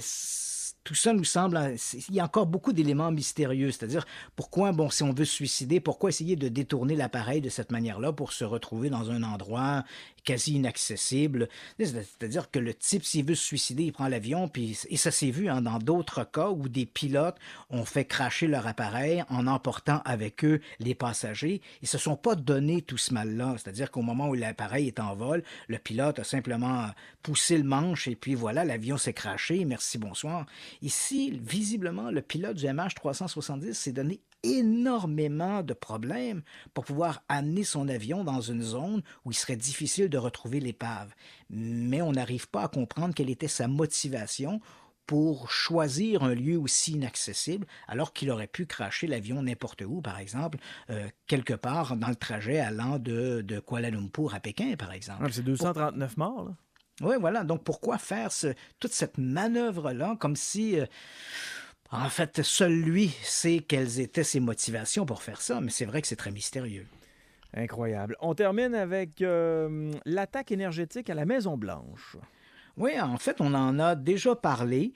tout ça nous semble, il y a encore beaucoup d'éléments mystérieux, c'est-à-dire pourquoi, bon, si on veut se suicider, pourquoi essayer de détourner l'appareil de cette manière-là pour se retrouver dans un endroit quasi inaccessible. C'est-à-dire que le type, s'il veut se suicider, il prend l'avion, puis, et ça s'est vu hein, dans d'autres cas où des pilotes ont fait cracher leur appareil en emportant avec eux les passagers. Ils se sont pas donné tout ce mal-là. C'est-à-dire qu'au moment où l'appareil est en vol, le pilote a simplement poussé le manche et puis voilà, l'avion s'est craché. Merci, bonsoir. Ici, visiblement, le pilote du MH370 s'est donné énormément de problèmes pour pouvoir amener son avion dans une zone où il serait difficile de retrouver l'épave. Mais on n'arrive pas à comprendre quelle était sa motivation pour choisir un lieu aussi inaccessible, alors qu'il aurait pu cracher l'avion n'importe où, par exemple, euh, quelque part dans le trajet allant de, Kuala Lumpur à Pékin, par exemple. C'est 239 morts, là. Oui, voilà. Donc pourquoi faire toute cette manœuvre-là comme si... Euh, en fait, seul lui sait quelles étaient ses motivations pour faire ça, mais c'est vrai que c'est très mystérieux. Incroyable. On termine avec euh, l'attaque énergétique à la Maison Blanche. Oui, en fait, on en a déjà parlé.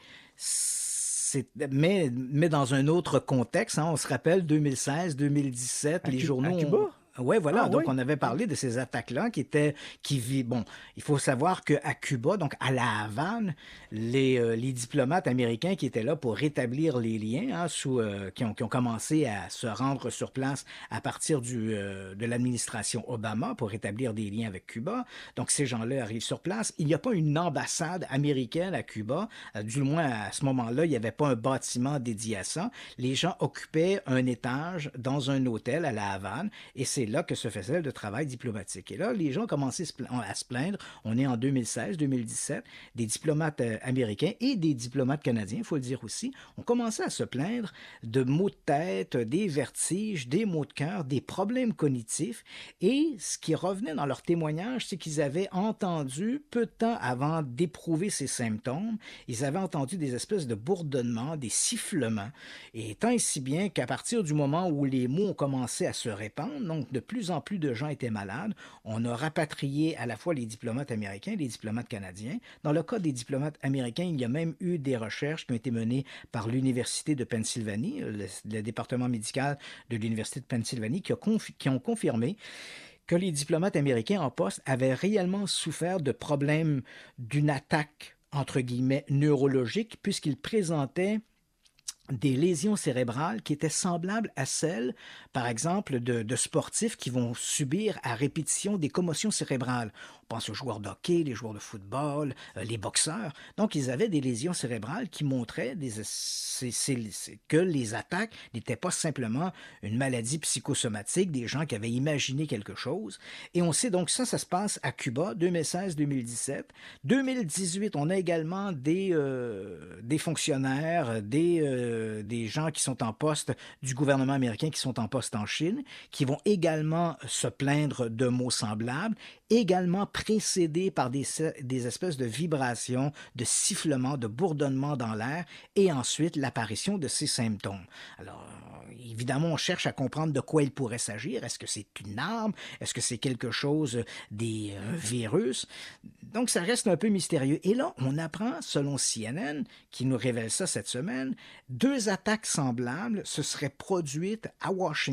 Mais, mais, dans un autre contexte. Hein. on se rappelle 2016, 2017, les journaux. Ouais, voilà. Ah donc, on avait parlé de ces attaques-là qui étaient, qui Bon, il faut savoir qu'à Cuba, donc à La Havane, euh, les, diplomates américains qui étaient là pour rétablir les liens, hein, sous, euh, qui, ont, commencé à se rendre sur place à partir du, euh, de l'administration Obama pour rétablir des liens avec Cuba. Donc, ces gens-là arrivent sur place. Il n'y a pas une ambassade américaine à Cuba. du moins, à ce moment-là, il n'y avait pas un bâtiment dédié à ça. Les gens occupaient un étage dans un hôtel à La Havane et c'est c'est là que se faisait le travail diplomatique. Et là, les gens commencé à se plaindre. On est en 2016-2017. Des diplomates euh, américains et des diplomates canadiens, il faut le dire aussi, ont commencé à se plaindre de maux de tête, des vertiges, des maux de cœur, des problèmes cognitifs. Et ce qui revenait dans leur témoignage, c'est qu'ils avaient entendu, peu de temps avant d'éprouver ces symptômes, ils avaient entendu des espèces de bourdonnements, des sifflements. Et tant si bien qu'à partir du moment où les mots ont commencé à se répandre, donc de plus en plus de gens étaient malades. On a rapatrié à la fois les diplomates américains et les diplomates canadiens. Dans le cas des diplomates américains, il y a même eu des recherches qui ont été menées par l'Université de Pennsylvanie, le, département médical de l'Université de Pennsylvanie, qui ont confirmé que les diplomates américains en poste avaient réellement souffert de problèmes d'une attaque entre guillemets neurologique puisqu'ils présentaient des lésions cérébrales qui étaient semblables à celles par exemple, de, sportifs qui vont subir à répétition des commotions cérébrales. On pense aux joueurs de hockey, les joueurs de football, euh, les boxeurs. Donc, ils avaient des lésions cérébrales qui montraient que les attaques n'étaient pas simplement une maladie psychosomatique, des gens qui avaient imaginé quelque chose. Et on sait donc ça, ça se passe à Cuba, 2016-2017. 2018, on a également des, euh, des fonctionnaires, des, euh, des gens qui sont en poste du gouvernement américain qui sont en poste en Chine qui vont également se plaindre de mots semblables, également précédés par des, espèces de vibrations, de sifflements, de bourdonnements dans l'air et ensuite l'apparition de ces symptômes. Alors, évidemment, on cherche à comprendre de quoi il pourrait s'agir. Est-ce que c'est une arme? Est-ce que c'est quelque chose des euh, virus? Donc, ça reste un peu mystérieux. Et là, on apprend, selon CNN, qui nous révèle ça cette semaine, deux attaques semblables se seraient produites à Washington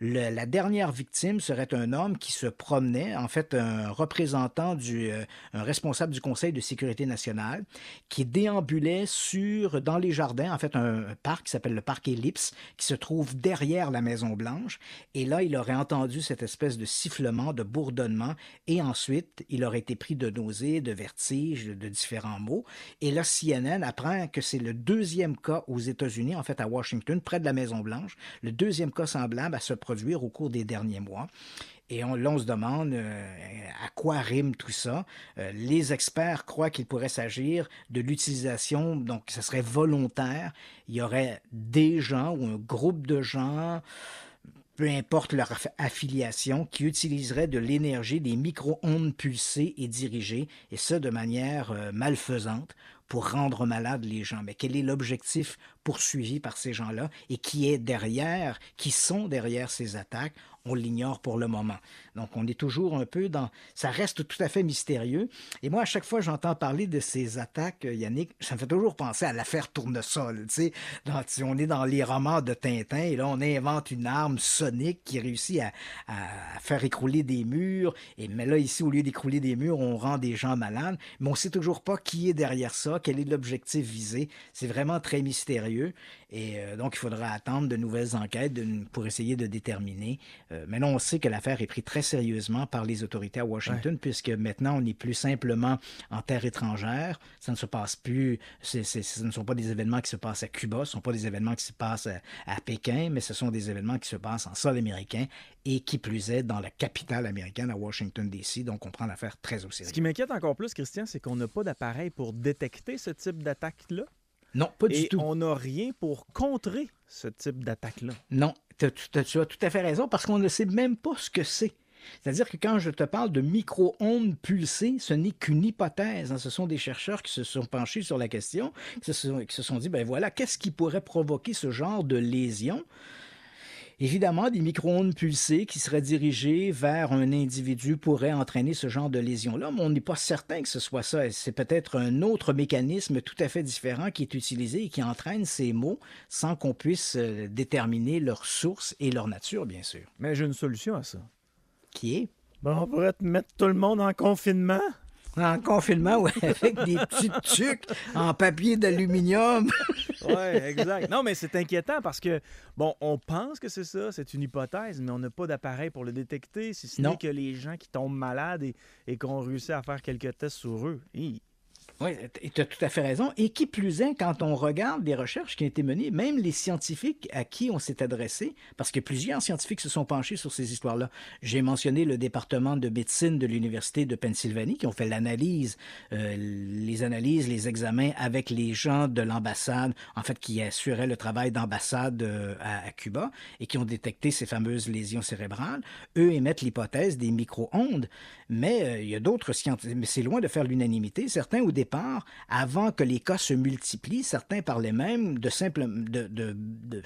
la dernière victime serait un homme qui se promenait, en fait un représentant du, euh, un responsable du Conseil de sécurité nationale, qui déambulait sur, dans les jardins, en fait un, parc qui s'appelle le parc Ellipse, qui se trouve derrière la Maison Blanche. Et là, il aurait entendu cette espèce de sifflement, de bourdonnement, et ensuite, il aurait été pris de nausées, de vertiges, de différents maux. Et là, CNN apprend que c'est le deuxième cas aux États-Unis, en fait à Washington, près de la Maison Blanche. Le deuxième cas semblables à se produire au cours des derniers mois. Et on, se demande euh, à quoi rime tout ça. Euh, les experts croient qu'il pourrait s'agir de l'utilisation, donc ce serait volontaire. Il y aurait des gens ou un groupe de gens peu importe leur affiliation, qui utiliserait de l'énergie des micro-ondes pulsées et dirigées, et ce de manière euh, malfaisante, pour rendre malades les gens. Mais quel est l'objectif poursuivi par ces gens-là et qui est derrière, qui sont derrière ces attaques, on l'ignore pour le moment. Donc on est toujours un peu dans... Ça reste tout à fait mystérieux. Et moi, à chaque fois j'entends parler de ces attaques, euh, Yannick, ça me fait toujours penser à l'affaire Tournesol. Tu sais, on est dans les romans de Tintin et là on invente une arme sonique qui réussit à, à faire écrouler des murs. Et, mais là ici, au lieu d'écrouler des murs, on rend des gens malades. Mais on ne sait toujours pas qui est derrière ça, quel est l'objectif visé. C'est vraiment très mystérieux. Et euh, donc, il faudra attendre de nouvelles enquêtes pour essayer de déterminer. Euh, mais on sait que l'affaire est prise très sérieusement par les autorités à Washington, puisque maintenant, on n'est plus simplement en terre étrangère. Ça ne se passe plus, ce ne sont pas des événements qui se passent à Cuba, ce ne sont pas des événements qui se passent à, à Pékin, mais ce sont des événements qui se passent en sol américain et qui plus est dans la capitale américaine à Washington, D.C. Donc, on prend l'affaire très au sérieux. Ce qui m'inquiète encore plus, Christian, c'est qu'on n'a pas d'appareil pour détecter ce type d'attaque-là. Non, pas du Et tout. On n'a rien pour contrer ce type d'attaque-là. Non, tu as tout à fait raison parce qu'on ne sait même pas ce que c'est. C'est-à-dire que quand je te parle de micro-ondes pulsées, ce n'est qu'une hypothèse. Hein. Ce sont des chercheurs qui se sont penchés sur la question, qui se sont, qui se sont dit, ben voilà, qu'est-ce qui pourrait provoquer ce genre de lésion? Évidemment, des micro-ondes pulsées qui seraient dirigées vers un individu pourraient entraîner ce genre de lésion-là, mais on n'est pas certain que ce soit ça. C'est peut-être un autre mécanisme tout à fait différent qui est utilisé et qui entraîne ces mots sans qu'on puisse euh, déterminer leur source et leur nature, bien sûr. Mais j'ai une solution à ça. Qui est? Ben, on pourrait mettre tout le monde en confinement. En confinement, avec des petits trucs en papier d'aluminium. oui, exact. Non, mais c'est inquiétant parce que, bon, on pense que c'est ça, c'est une hypothèse, mais on n'a pas d'appareil pour le détecter, si ce n'est que les gens qui tombent malades et, qu'on réussit à faire quelques tests sur eux. Oui, tu as tout à fait raison. Et qui plus est, quand on regarde des recherches qui ont été menées, même les scientifiques à qui on s'est adressé, parce que plusieurs scientifiques se sont penchés sur ces histoires-là. J'ai mentionné le département de médecine de l'Université de Pennsylvanie qui ont fait l'analyse, euh, les analyses, les examens avec les gens de l'ambassade, en fait, qui assuraient le travail d'ambassade euh, à, à, Cuba et qui ont détecté ces fameuses lésions cérébrales. Eux émettent l'hypothèse des micro-ondes mais euh, il y a d'autres scientifiques, mais c'est loin de faire l'unanimité. Certains, au départ, avant que les cas se multiplient, certains parlaient même de simples de,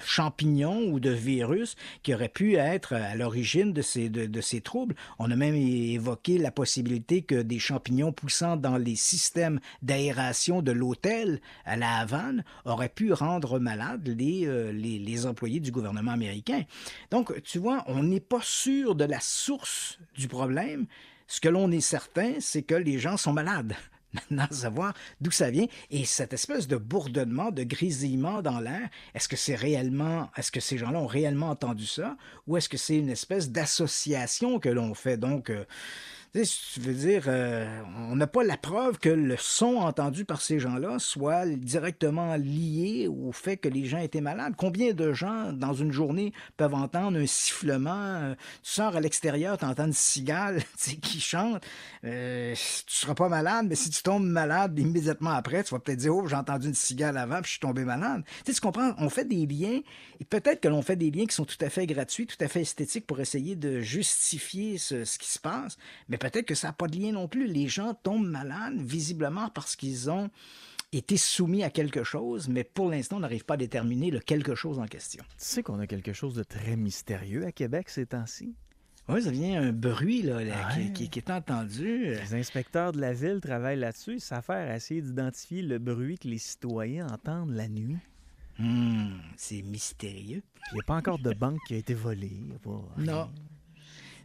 champignons ou de virus qui auraient pu être à l'origine de ces, de, de ces troubles. On a même évoqué la possibilité que des champignons poussant dans les systèmes d'aération de l'hôtel à La Havane auraient pu rendre malades les, euh, les, les employés du gouvernement américain. Donc, tu vois, on n'est pas sûr de la source du problème, ce que l'on est certain, c'est que les gens sont malades maintenant savoir d'où ça vient. Et cette espèce de bourdonnement, de grésillement dans l'air, est-ce que c'est réellement, est-ce que ces gens-là ont réellement entendu ça, ou est-ce que c'est une espèce d'association que l'on fait? Donc, euh, tu veux dire, euh, on n'a pas la preuve que le son entendu par ces gens-là soit directement lié au fait que les gens étaient malades. Combien de gens, dans une journée, peuvent entendre un sifflement? Euh, tu sors à l'extérieur, tu entends une cigale qui chante. Euh, tu seras pas malade, mais si tu tombes malade immédiatement après, tu vas peut-être dire, oh, j'ai entendu une cigale avant, puis je suis tombé malade. Tu, sais, qu'on comprends? On fait des liens, et peut-être que l'on fait des liens qui sont tout à fait gratuits, tout à fait esthétiques pour essayer de justifier ce, qui se passe, mais Peut-être que ça n'a pas de lien non plus. Les gens tombent malades, visiblement parce qu'ils ont été soumis à quelque chose, mais pour l'instant, on n'arrive pas à déterminer le quelque chose en question. Tu sais qu'on a quelque chose de très mystérieux à Québec ces temps-ci? Oui, ça vient un bruit là, qui, est entendu. Les inspecteurs de la ville travaillent là-dessus. Ça s'affairent à essayer d'identifier le bruit que les citoyens entendent la nuit. Hmm, c'est mystérieux. Il n'y a pas encore de banque qui a été volée. Non.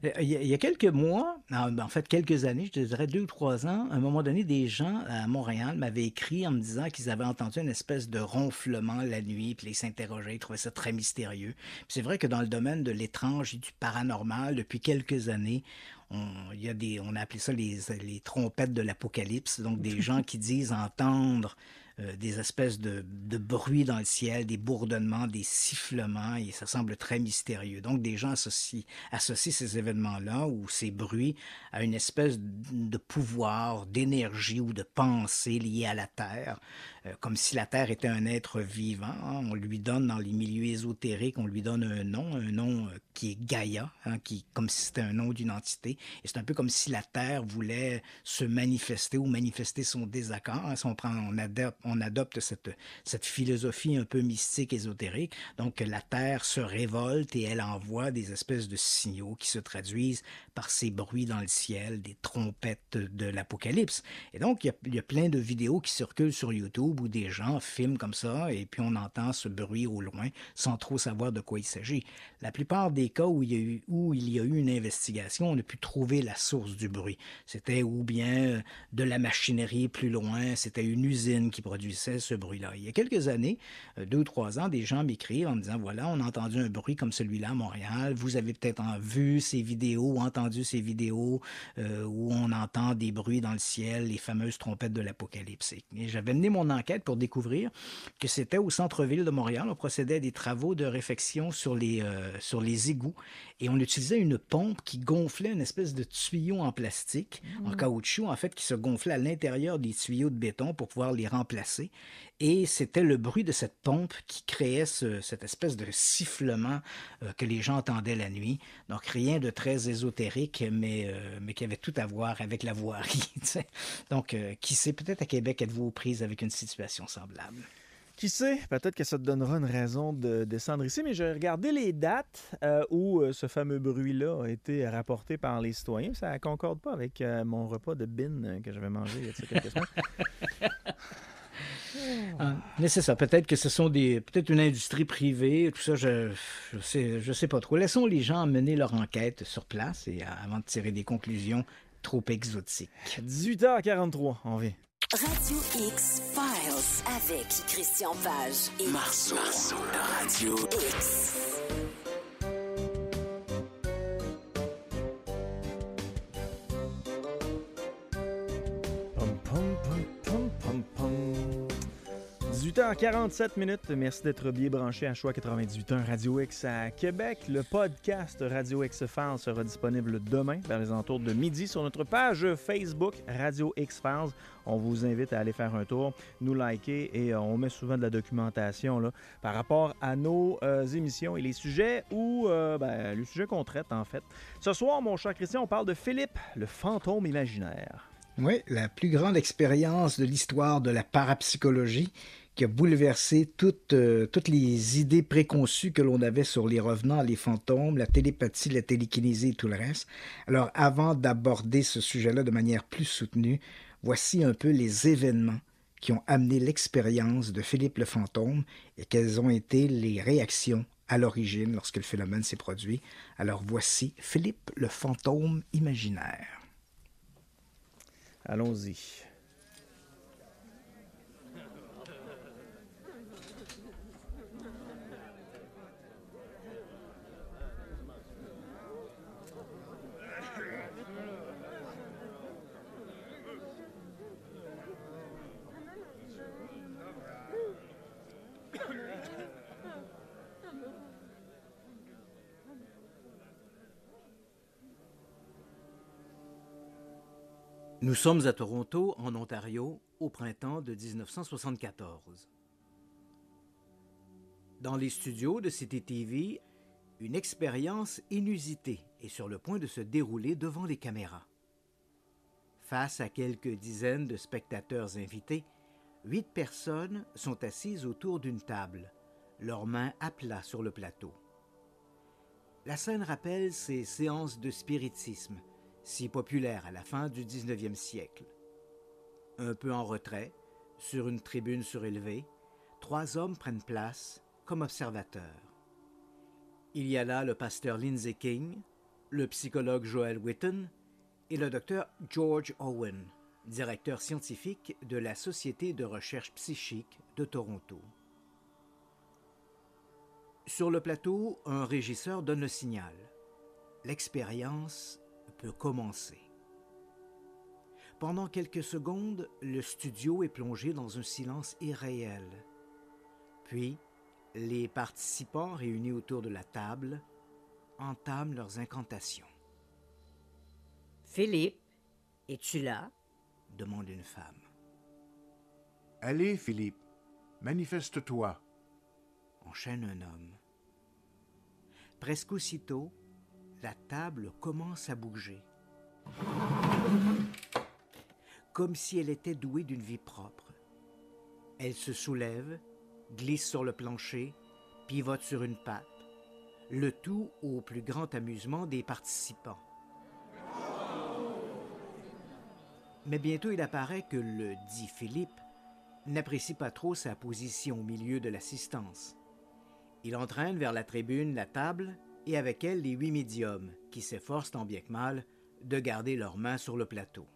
Euh, il y, a, quelques mois, ben, en fait quelques années, je dirais deux ou trois ans, à un moment donné, des gens à Montréal m'avaient écrit en me disant qu'ils avaient entendu une espèce de ronflement la nuit, puis ils s'interrogeaient, ils trouvaient ça très mystérieux. c'est vrai que dans le domaine de l'étrange et du paranormal, depuis quelques années, on, y a des, on a appelé ça les trompettes de l'apocalypse, donc des gens qui disent entendre euh, des espèces de, bruits dans le ciel, des bourdonnements, des sifflements, et ça semble très mystérieux. Donc des gens associent ces événements-là ou ces bruits à une espèce de pouvoir, d'énergie ou de pensée liée à la Terre. Euh, comme si la Terre était un être vivant. Hein. On lui donne dans les milieux ésotériques, on lui donne un nom, un nom euh, qui est Gaïa, hein, qui, comme si c'était un nom d'une entité. Et c'est un peu comme si la Terre voulait se manifester ou manifester son désaccord. Hein. on, on, adopte, cette, philosophie un peu mystique, ésotérique, donc la Terre se révolte et elle envoie des espèces de signaux qui se traduisent par ces bruits dans le ciel, des trompettes de l'Apocalypse. Et donc, il y a plein de vidéos qui circulent sur YouTube où des gens filment comme ça et puis on entend ce bruit au loin sans trop savoir de quoi il s'agit. La plupart des cas où il y a eu, où il y a eu une investigation, on a pu trouver la source du bruit. C'était ou bien euh, de la machinerie plus loin, c'était une usine qui produisait ce bruit-là. Il y a quelques années, euh, deux ou trois ans, des gens m'écrivent en me disant, voilà, on a entendu un bruit comme celui-là à Montréal, vous avez peut-être vu ces vidéos, entendu ces vidéos euh, où on entend des bruits dans le ciel, les fameuses trompettes de l'Apocalypse. Et j'avais mené mon enquête pour découvrir que c'était au centre-ville de Montréal. On procédait à des travaux de réfection sur les, euh, sur les égouts et on utilisait une pompe qui gonflait une espèce de tuyau en plastique, en mmh. caoutchouc, en fait, qui se gonflait à l'intérieur des tuyaux de béton pour pouvoir les remplacer. Et c'était le bruit de cette pompe qui créait cette espèce de sifflement euh, que les gens entendaient la nuit. Donc rien de très ésotérique, mais, euh, mais qui avait tout à voir avec la voirie. Donc, qui sait, peut-être à Québec, êtes-vous aux prises avec une situation situation semblable. Qui sait, peut-être que ça te donnera une raison de descendre ici, mais j'ai regardé les dates euh, où euh, ce fameux bruit-là a été rapporté par les citoyens. Ça ne concorde pas avec euh, mon repas de bin que j'avais mangé il y a quelques semaines. Ah, mais c'est ça. Peut-être que ce sont des, peut-être une industrie privée, tout ça. Je, je sais, je sais pas trop. Laissons les gens mener leur enquête sur place et avant de tirer des conclusions trop exotiques. 18h43, on vient. Radio X Files avec Christian Page et Marceau, Radio X. 18h47 minutes. Merci d'être bien branché à Choix 98.1 Radio X à Québec. Le podcast Radio X Files sera disponible demain vers les entours de midi sur notre page Facebook Radio X Files. On vous invite à aller faire un tour, nous liker et euh, on met souvent de la documentation là, par rapport à nos euh, émissions et les sujets ou euh, le ben, qu'on traite en fait. Ce soir, mon cher Christian, on parle de Philippe, le fantôme imaginaire. Oui, la plus grande expérience de l'histoire de la parapsychologie qui a bouleversé toutes, euh, toutes les idées préconçues que l'on avait sur les revenants, les fantômes, la télépathie, la télékinésie et tout le reste. Alors avant d'aborder ce sujet-là de manière plus soutenue, voici un peu les événements qui ont amené l'expérience de Philippe le fantôme et quelles ont été les réactions à l'origine lorsque le phénomène s'est produit. Alors voici Philippe le fantôme imaginaire. Allons-y. Nous sommes à Toronto, en Ontario, au printemps de 1974. Dans les studios de City TV, une expérience inusitée est sur le point de se dérouler devant les caméras. Face à quelques dizaines de spectateurs invités, huit personnes sont assises autour d'une table, leurs mains à plat sur le plateau. La scène rappelle ces séances de spiritisme si populaire à la fin du 19e siècle. Un peu en retrait, sur une tribune surélevée, trois hommes prennent place comme observateurs. Il y a là le pasteur Lindsay King, le psychologue Joel Witten et le docteur George Owen, directeur scientifique de la Société de recherche psychique de Toronto. Sur le plateau, un régisseur donne le signal. L'expérience peut commencer. Pendant quelques secondes, le studio est plongé dans un silence irréel. Puis, les participants réunis autour de la table entament leurs incantations. Philippe, es-tu là demande une femme. Allez, Philippe, manifeste-toi, enchaîne un homme. Presque aussitôt, la table commence à bouger. Comme si elle était douée d'une vie propre. Elle se soulève, glisse sur le plancher, pivote sur une patte, le tout au plus grand amusement des participants. Mais bientôt il apparaît que le dit Philippe n'apprécie pas trop sa position au milieu de l'assistance. Il entraîne vers la tribune la table et avec elle les huit médiums, qui s'efforcent en bien que mal de garder leurs mains sur le plateau.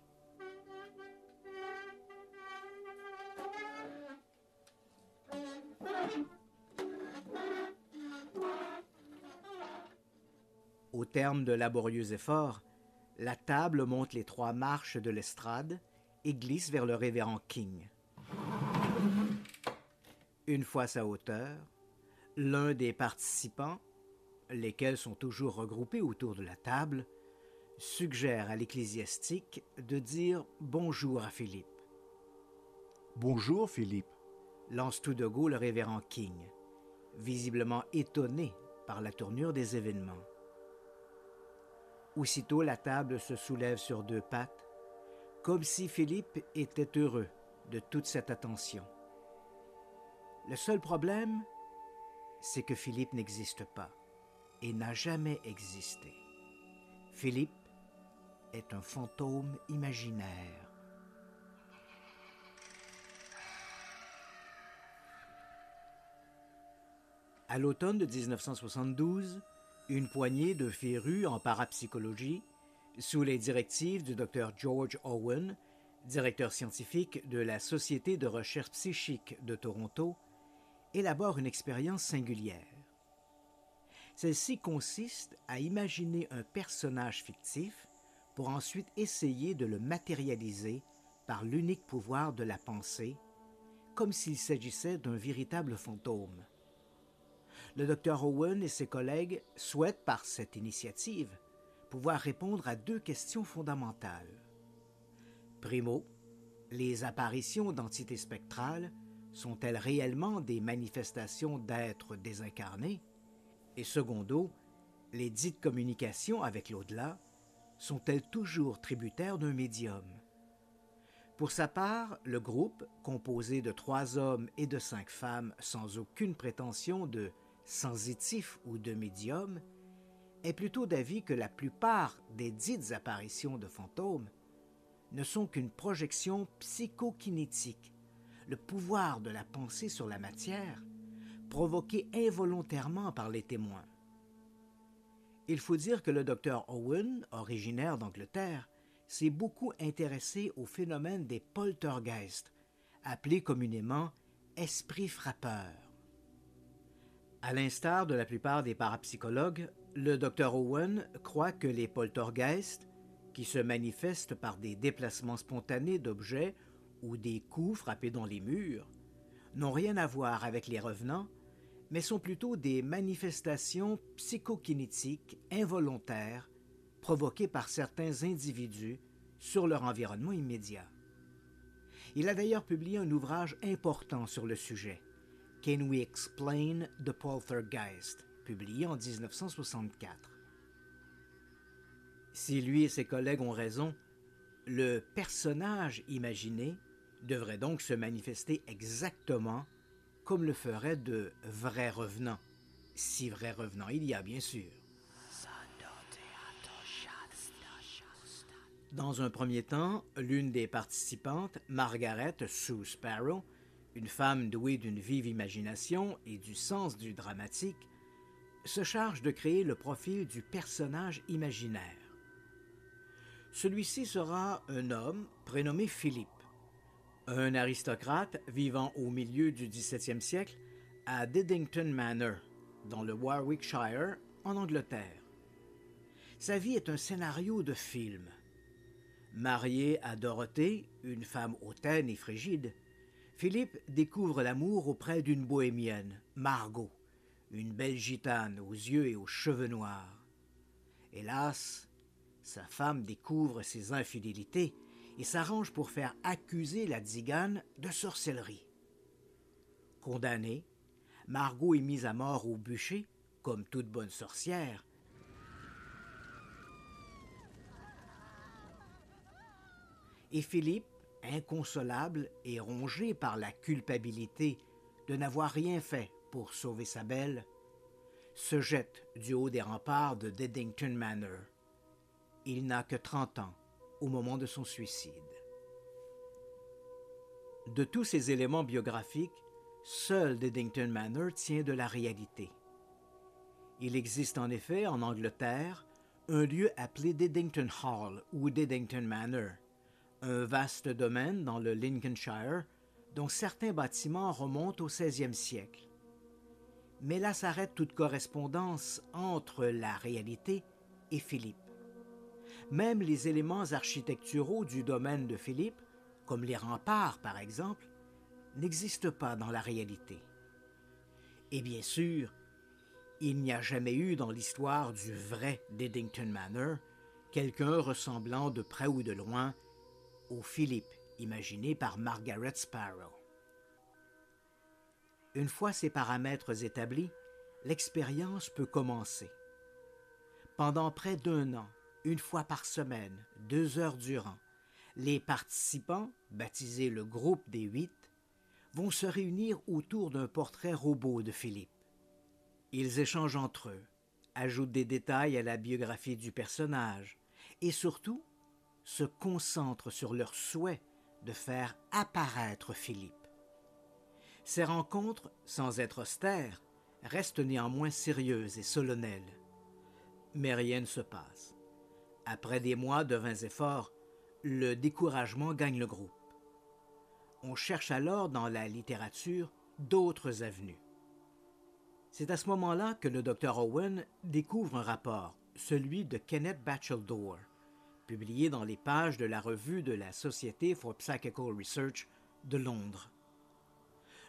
Au terme de laborieux efforts, la table monte les trois marches de l'estrade et glisse vers le révérend King. Une fois sa hauteur, l'un des participants lesquels sont toujours regroupés autour de la table, suggère à l'ecclésiastique de dire bonjour à Philippe. Bonjour Philippe, lance tout de go le révérend King, visiblement étonné par la tournure des événements. Aussitôt la table se soulève sur deux pattes, comme si Philippe était heureux de toute cette attention. Le seul problème, c'est que Philippe n'existe pas et n'a jamais existé. Philippe est un fantôme imaginaire. À l'automne de 1972, une poignée de férus en parapsychologie, sous les directives du Dr George Owen, directeur scientifique de la Société de recherche psychique de Toronto, élabore une expérience singulière. Celle-ci consiste à imaginer un personnage fictif pour ensuite essayer de le matérialiser par l'unique pouvoir de la pensée, comme s'il s'agissait d'un véritable fantôme. Le docteur Owen et ses collègues souhaitent par cette initiative pouvoir répondre à deux questions fondamentales. Primo, les apparitions d'entités spectrales sont-elles réellement des manifestations d'êtres désincarnés et secondo, les dites communications avec l'au-delà sont-elles toujours tributaires d'un médium Pour sa part, le groupe, composé de trois hommes et de cinq femmes sans aucune prétention de sensitif ou de médium, est plutôt d'avis que la plupart des dites apparitions de fantômes ne sont qu'une projection psychokinétique, le pouvoir de la pensée sur la matière provoqués involontairement par les témoins. Il faut dire que le docteur Owen, originaire d'Angleterre, s'est beaucoup intéressé au phénomène des poltergeists, appelés communément esprits frappeurs. À l'instar de la plupart des parapsychologues, le docteur Owen croit que les poltergeists, qui se manifestent par des déplacements spontanés d'objets ou des coups frappés dans les murs, n'ont rien à voir avec les revenants, mais sont plutôt des manifestations psychokinétiques involontaires provoquées par certains individus sur leur environnement immédiat. Il a d'ailleurs publié un ouvrage important sur le sujet, Can We Explain the Poltergeist, publié en 1964. Si lui et ses collègues ont raison, le personnage imaginé devrait donc se manifester exactement comme le feraient de vrais revenants, si vrais revenants il y a bien sûr. Dans un premier temps, l'une des participantes, Margaret Sue Sparrow, une femme douée d'une vive imagination et du sens du dramatique, se charge de créer le profil du personnage imaginaire. Celui-ci sera un homme prénommé Philippe, un aristocrate vivant au milieu du 17e siècle à Diddington Manor, dans le Warwickshire, en Angleterre. Sa vie est un scénario de film. Marié à Dorothée, une femme hautaine et frigide, Philippe découvre l'amour auprès d'une bohémienne, Margot, une belle gitane aux yeux et aux cheveux noirs. Hélas, sa femme découvre ses infidélités et s'arrange pour faire accuser la Tzigane de sorcellerie. Condamnée, Margot est mise à mort au bûcher, comme toute bonne sorcière. Et Philippe, inconsolable et rongé par la culpabilité de n'avoir rien fait pour sauver sa belle, se jette du haut des remparts de Deddington Manor. Il n'a que 30 ans au moment de son suicide. De tous ces éléments biographiques, seul Diddington Manor tient de la réalité. Il existe en effet en Angleterre un lieu appelé Diddington Hall ou Diddington Manor, un vaste domaine dans le Lincolnshire dont certains bâtiments remontent au 16e siècle. Mais là s'arrête toute correspondance entre la réalité et Philippe. Même les éléments architecturaux du domaine de Philippe, comme les remparts par exemple, n'existent pas dans la réalité. Et bien sûr, il n'y a jamais eu dans l'histoire du vrai d'Eddington Manor quelqu'un ressemblant de près ou de loin au Philippe imaginé par Margaret Sparrow. Une fois ces paramètres établis, l'expérience peut commencer. Pendant près d'un an, une fois par semaine, deux heures durant, les participants, baptisés le groupe des huit, vont se réunir autour d'un portrait robot de Philippe. Ils échangent entre eux, ajoutent des détails à la biographie du personnage et surtout se concentrent sur leur souhait de faire apparaître Philippe. Ces rencontres, sans être austères, restent néanmoins sérieuses et solennelles. Mais rien ne se passe. Après des mois de vains efforts, le découragement gagne le groupe. On cherche alors dans la littérature d'autres avenues. C'est à ce moment-là que le docteur Owen découvre un rapport, celui de Kenneth Batcheldore, publié dans les pages de la revue de la Société for Psychical Research de Londres.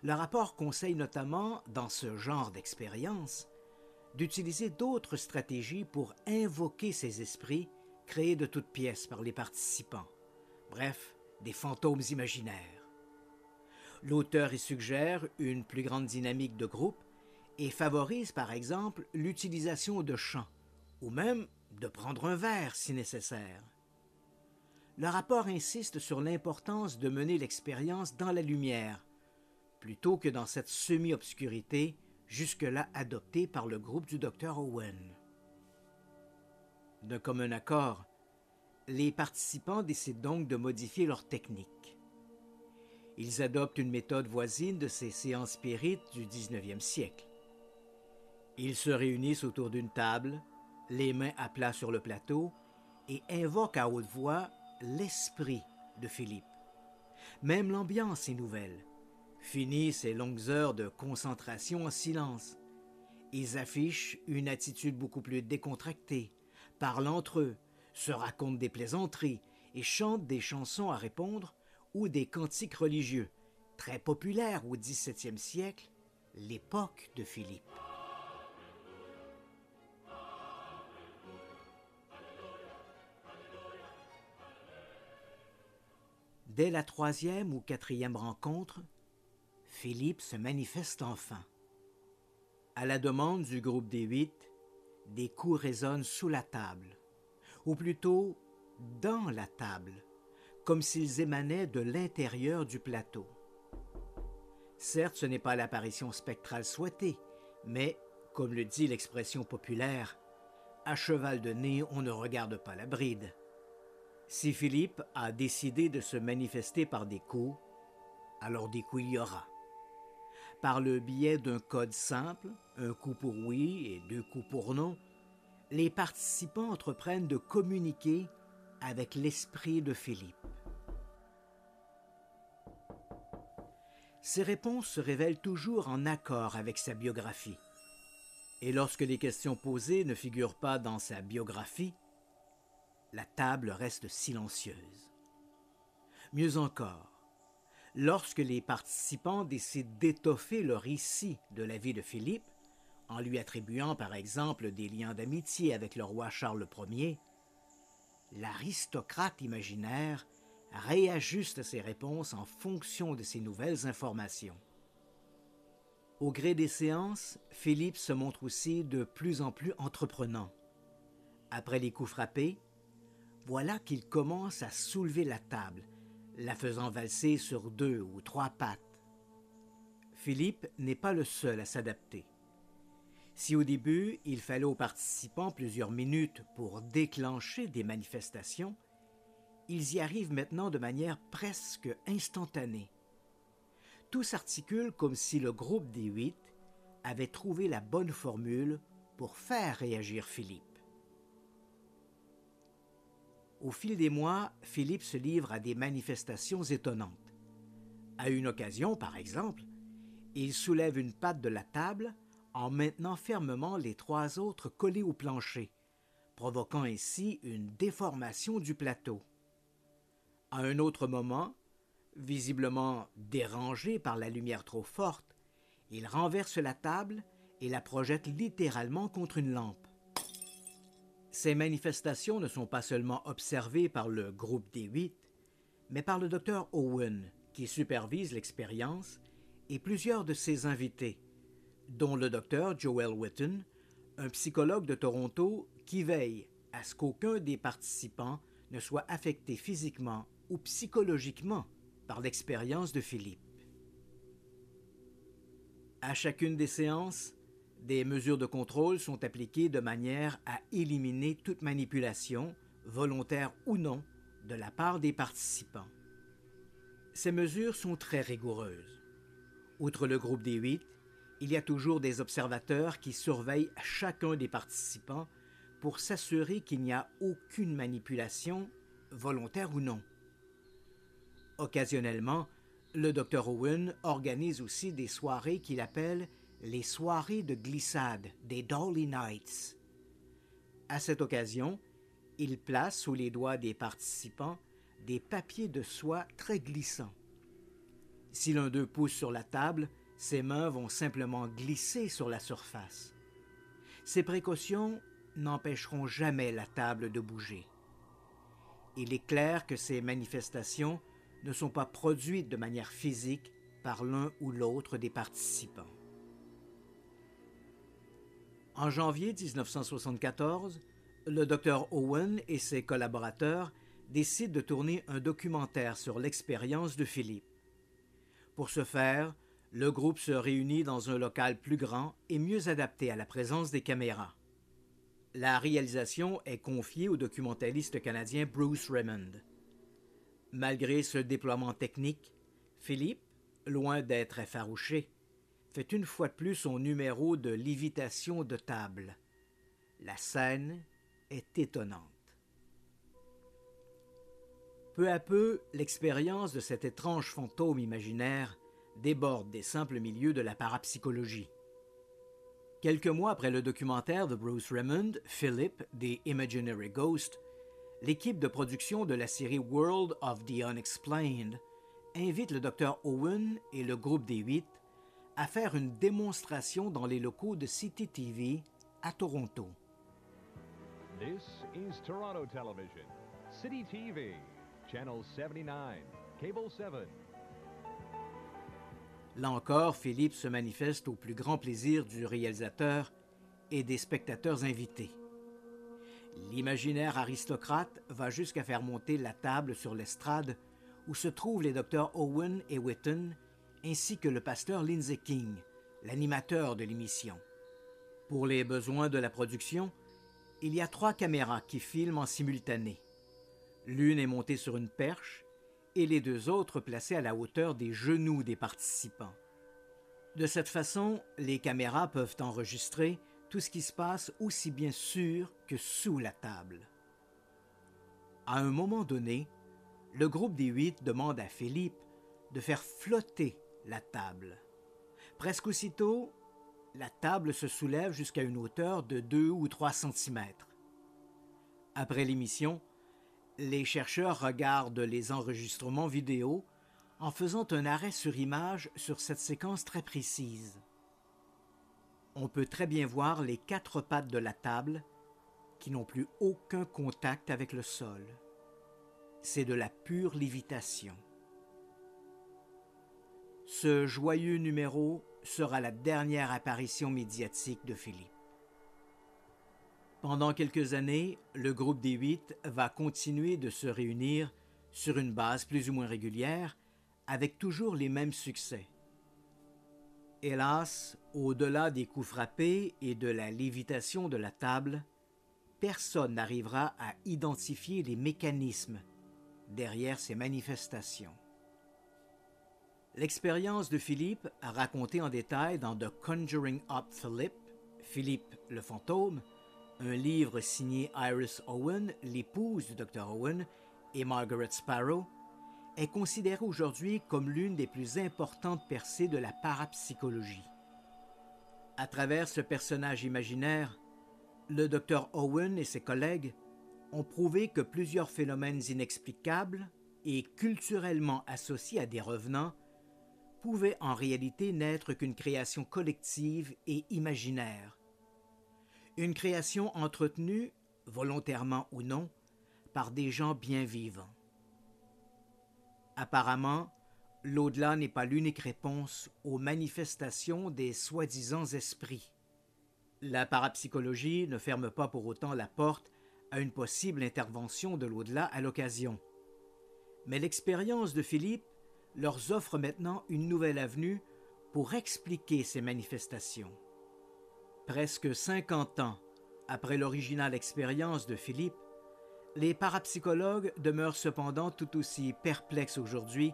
Le rapport conseille notamment, dans ce genre d'expérience, d'utiliser d'autres stratégies pour invoquer ces esprits créés de toutes pièces par les participants. Bref, des fantômes imaginaires. L'auteur y suggère une plus grande dynamique de groupe et favorise par exemple l'utilisation de chants, ou même de prendre un verre si nécessaire. Le rapport insiste sur l'importance de mener l'expérience dans la lumière, plutôt que dans cette semi-obscurité jusque-là adoptée par le groupe du docteur Owen. D'un commun accord, les participants décident donc de modifier leur technique. Ils adoptent une méthode voisine de ces séances spirites du 19e siècle. Ils se réunissent autour d'une table, les mains à plat sur le plateau, et invoquent à haute voix l'esprit de Philippe. Même l'ambiance est nouvelle. Fini ces longues heures de concentration en silence. Ils affichent une attitude beaucoup plus décontractée, parlent entre eux, se racontent des plaisanteries et chantent des chansons à répondre ou des cantiques religieux, très populaires au XVIIe siècle, l'époque de Philippe. Dès la troisième ou quatrième rencontre, Philippe se manifeste enfin. À la demande du groupe des huit, des coups résonnent sous la table, ou plutôt dans la table, comme s'ils émanaient de l'intérieur du plateau. Certes, ce n'est pas l'apparition spectrale souhaitée, mais, comme le dit l'expression populaire, à cheval de nez, on ne regarde pas la bride. Si Philippe a décidé de se manifester par des coups, alors des coups il y aura par le biais d'un code simple, un coup pour oui et deux coups pour non, les participants entreprennent de communiquer avec l'esprit de Philippe. Ses réponses se révèlent toujours en accord avec sa biographie. Et lorsque les questions posées ne figurent pas dans sa biographie, la table reste silencieuse. Mieux encore, Lorsque les participants décident d'étoffer le récit de la vie de Philippe, en lui attribuant par exemple des liens d'amitié avec le roi Charles Ier, l'aristocrate imaginaire réajuste ses réponses en fonction de ces nouvelles informations. Au gré des séances, Philippe se montre aussi de plus en plus entreprenant. Après les coups frappés, voilà qu'il commence à soulever la table la faisant valser sur deux ou trois pattes. Philippe n'est pas le seul à s'adapter. Si au début, il fallait aux participants plusieurs minutes pour déclencher des manifestations, ils y arrivent maintenant de manière presque instantanée. Tout s'articule comme si le groupe des huit avait trouvé la bonne formule pour faire réagir Philippe. Au fil des mois, Philippe se livre à des manifestations étonnantes. À une occasion, par exemple, il soulève une patte de la table en maintenant fermement les trois autres collés au plancher, provoquant ainsi une déformation du plateau. À un autre moment, visiblement dérangé par la lumière trop forte, il renverse la table et la projette littéralement contre une lampe. Ces manifestations ne sont pas seulement observées par le groupe des huit, mais par le docteur Owen, qui supervise l'expérience, et plusieurs de ses invités, dont le docteur Joel Whitten, un psychologue de Toronto qui veille à ce qu'aucun des participants ne soit affecté physiquement ou psychologiquement par l'expérience de Philippe. À chacune des séances, des mesures de contrôle sont appliquées de manière à éliminer toute manipulation, volontaire ou non, de la part des participants. Ces mesures sont très rigoureuses. Outre le groupe des huit, il y a toujours des observateurs qui surveillent chacun des participants pour s'assurer qu'il n'y a aucune manipulation, volontaire ou non. Occasionnellement, le Dr Owen organise aussi des soirées qu'il appelle les soirées de glissade des Dolly Nights. À cette occasion, il place sous les doigts des participants des papiers de soie très glissants. Si l'un d'eux pousse sur la table, ses mains vont simplement glisser sur la surface. Ces précautions n'empêcheront jamais la table de bouger. Il est clair que ces manifestations ne sont pas produites de manière physique par l'un ou l'autre des participants. En janvier 1974, le docteur Owen et ses collaborateurs décident de tourner un documentaire sur l'expérience de Philippe. Pour ce faire, le groupe se réunit dans un local plus grand et mieux adapté à la présence des caméras. La réalisation est confiée au documentaliste canadien Bruce Raymond. Malgré ce déploiement technique, Philippe, loin d'être effarouché, fait une fois de plus son numéro de lévitation de table. La scène est étonnante. Peu à peu, l'expérience de cet étrange fantôme imaginaire déborde des simples milieux de la parapsychologie. Quelques mois après le documentaire de Bruce Raymond, Philip, des Imaginary ghost», l'équipe de production de la série World of the Unexplained invite le Dr Owen et le groupe des Huit à faire une démonstration dans les locaux de City TV à Toronto. Là encore, Philippe se manifeste au plus grand plaisir du réalisateur et des spectateurs invités. L'imaginaire aristocrate va jusqu'à faire monter la table sur l'estrade où se trouvent les docteurs Owen et Witten ainsi que le pasteur Lindsay King, l'animateur de l'émission. Pour les besoins de la production, il y a trois caméras qui filment en simultané. L'une est montée sur une perche et les deux autres placées à la hauteur des genoux des participants. De cette façon, les caméras peuvent enregistrer tout ce qui se passe aussi bien sur que sous la table. À un moment donné, le groupe des huit demande à Philippe de faire flotter la table. Presque aussitôt, la table se soulève jusqu'à une hauteur de 2 ou 3 cm. Après l'émission, les chercheurs regardent les enregistrements vidéo en faisant un arrêt sur image sur cette séquence très précise. On peut très bien voir les quatre pattes de la table qui n'ont plus aucun contact avec le sol. C'est de la pure lévitation. Ce joyeux numéro sera la dernière apparition médiatique de Philippe. Pendant quelques années, le groupe des huit va continuer de se réunir sur une base plus ou moins régulière, avec toujours les mêmes succès. Hélas, au-delà des coups frappés et de la lévitation de la table, personne n'arrivera à identifier les mécanismes derrière ces manifestations. L'expérience de Philippe, racontée en détail dans The Conjuring Up Philip, Philippe le fantôme, un livre signé Iris Owen, l'épouse du Dr. Owen, et Margaret Sparrow, est considérée aujourd'hui comme l'une des plus importantes percées de la parapsychologie. À travers ce personnage imaginaire, le Dr. Owen et ses collègues ont prouvé que plusieurs phénomènes inexplicables et culturellement associés à des revenants pouvait en réalité n'être qu'une création collective et imaginaire. Une création entretenue, volontairement ou non, par des gens bien vivants. Apparemment, l'au-delà n'est pas l'unique réponse aux manifestations des soi-disant esprits. La parapsychologie ne ferme pas pour autant la porte à une possible intervention de l'au-delà à l'occasion. Mais l'expérience de Philippe leur offre maintenant une nouvelle avenue pour expliquer ces manifestations. Presque 50 ans après l'originale expérience de Philippe, les parapsychologues demeurent cependant tout aussi perplexes aujourd'hui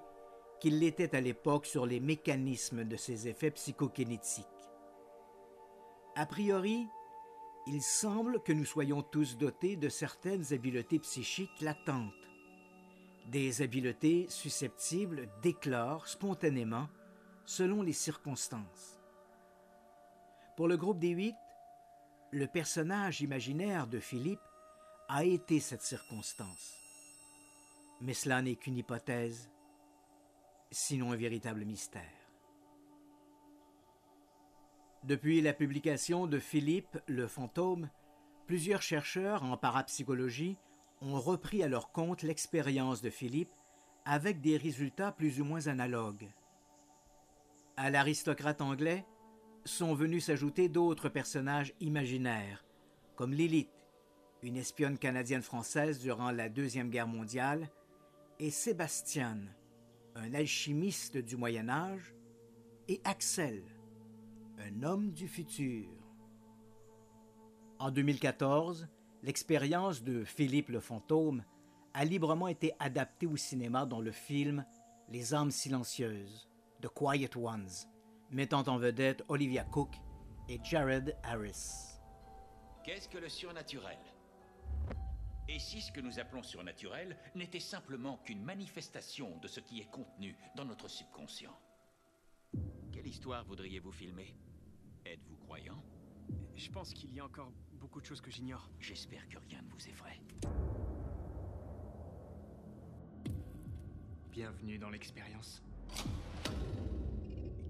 qu'ils l'étaient à l'époque sur les mécanismes de ces effets psychokinétiques. A priori, il semble que nous soyons tous dotés de certaines habiletés psychiques latentes des habiletés susceptibles d'éclore spontanément selon les circonstances. Pour le groupe des huit, le personnage imaginaire de Philippe a été cette circonstance. Mais cela n'est qu'une hypothèse, sinon un véritable mystère. Depuis la publication de Philippe le fantôme, plusieurs chercheurs en parapsychologie ont repris à leur compte l'expérience de Philippe avec des résultats plus ou moins analogues. À l'aristocrate anglais sont venus s'ajouter d'autres personnages imaginaires, comme Lilith, une espionne canadienne-française durant la Deuxième Guerre mondiale, et Sébastien, un alchimiste du Moyen Âge, et Axel, un homme du futur. En 2014, L'expérience de Philippe le fantôme a librement été adaptée au cinéma dans le film Les âmes silencieuses, de Quiet Ones, mettant en vedette Olivia Cook et Jared Harris. Qu'est-ce que le surnaturel Et si ce que nous appelons surnaturel n'était simplement qu'une manifestation de ce qui est contenu dans notre subconscient Quelle histoire voudriez-vous filmer Êtes-vous croyant Je pense qu'il y a encore beaucoup de choses que j'ignore. J'espère que rien ne vous effraie. Bienvenue dans l'expérience.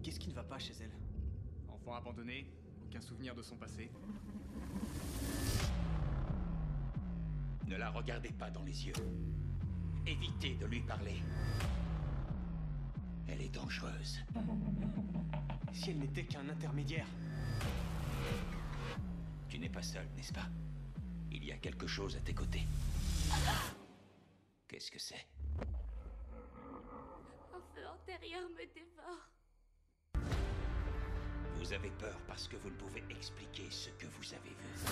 Qu'est-ce qui ne va pas chez elle Enfant abandonné, aucun souvenir de son passé. Ne la regardez pas dans les yeux. Évitez de lui parler. Elle est dangereuse. Si elle n'était qu'un intermédiaire. Tu n'es pas seul, n'est-ce pas Il y a quelque chose à tes côtés. Qu'est-ce que c'est Un feu antérieur me dévore. Vous avez peur parce que vous ne pouvez expliquer ce que vous avez vu.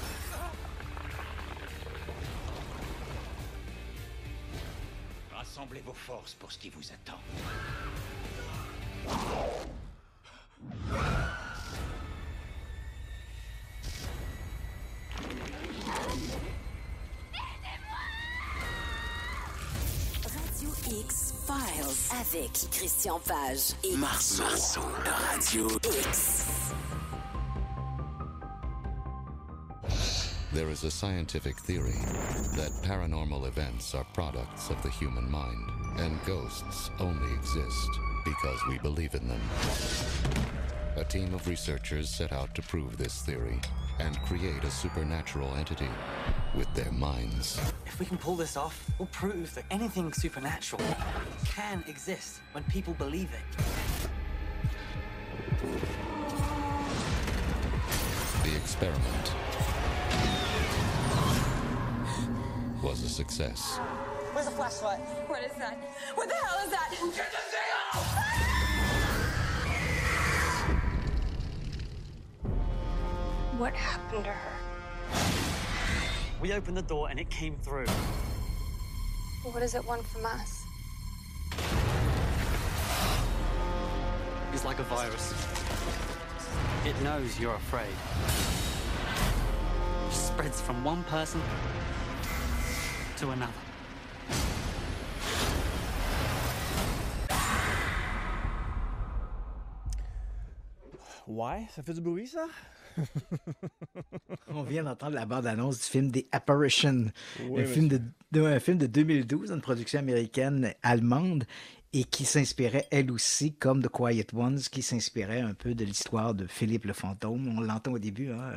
Rassemblez vos forces pour ce qui vous attend. avec Christian Page et Marceau, Marceau Radio X. There is a scientific theory that paranormal events are products of the human mind, and ghosts only exist because we believe in them. A team of researchers set out to prove this theory and create a supernatural entity with their minds. If we can pull this off, we'll prove that anything supernatural can exist when people believe it. The experiment was a success. Where's the flashlight? What is that? What the hell is that? what happened to her. We opened the door and it came through. What does it want from us? It's like a virus. It knows you're afraid. It spreads from one person to another. Ouais, ça fait du bruit, ça? On vient d'entendre la bande-annonce du film The Apparition, un, film de, de, un, film de, 2012, une production américaine allemande et qui s'inspirait elle aussi, comme The Quiet Ones, qui s'inspirait un peu de l'histoire de Philippe le fantôme. On l'entend au début, hein?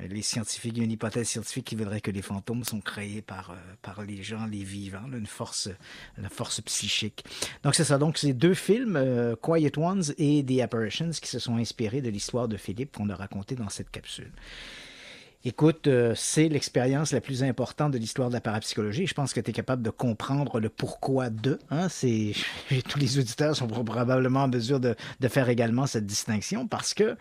Euh, les scientifiques, il y a une hypothèse scientifique qui voudrait que les fantômes sont créés par, euh, par les gens, les vivants, une force, la force psychique. Donc c'est ça, donc ces deux films, euh, Quiet Ones et The Apparitions, qui se sont inspirés de l'histoire de Philippe qu'on a raconté dans cette capsule. Écoute, euh, c'est l'expérience la plus importante de l'histoire de la parapsychologie. Je pense que tu es capable de comprendre le pourquoi de. Hein? tous les auditeurs sont probablement en mesure de, faire également cette distinction parce que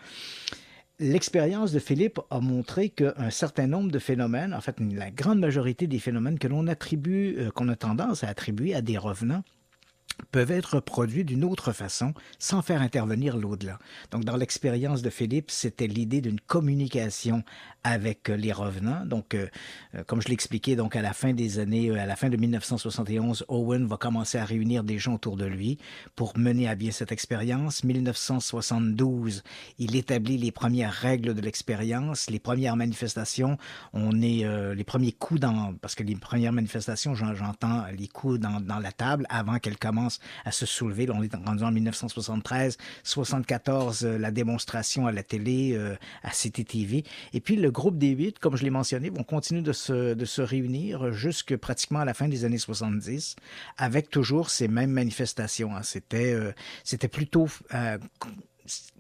l'expérience de Philippe a montré qu'un certain nombre de phénomènes, en fait la grande majorité des phénomènes que l'on attribue, euh, qu'on a tendance à attribuer à des revenants, peuvent être produits d'une autre façon sans faire intervenir l'au-delà. Donc dans l'expérience de Philippe, c'était l'idée d'une communication avec euh, les revenants. Donc, euh, euh, comme je l'expliquais, donc à la fin des années, à la fin de 1971, Owen va commencer à réunir des gens autour de lui pour mener à bien cette expérience. 1972, il établit les premières règles de l'expérience, les premières manifestations. On est les premiers coups dans, parce que les premières manifestations, j'entends les coups dans, dans la table avant qu'elle commence à se soulever. on est rendu en 1973, 74, la démonstration à la télé, euh, à CTTV. Et puis le groupe des huit, comme je l'ai mentionné, vont continuer de se, réunir jusque pratiquement à la fin des années 70, avec toujours ces mêmes manifestations. Hein. Euh, c'était, plutôt euh,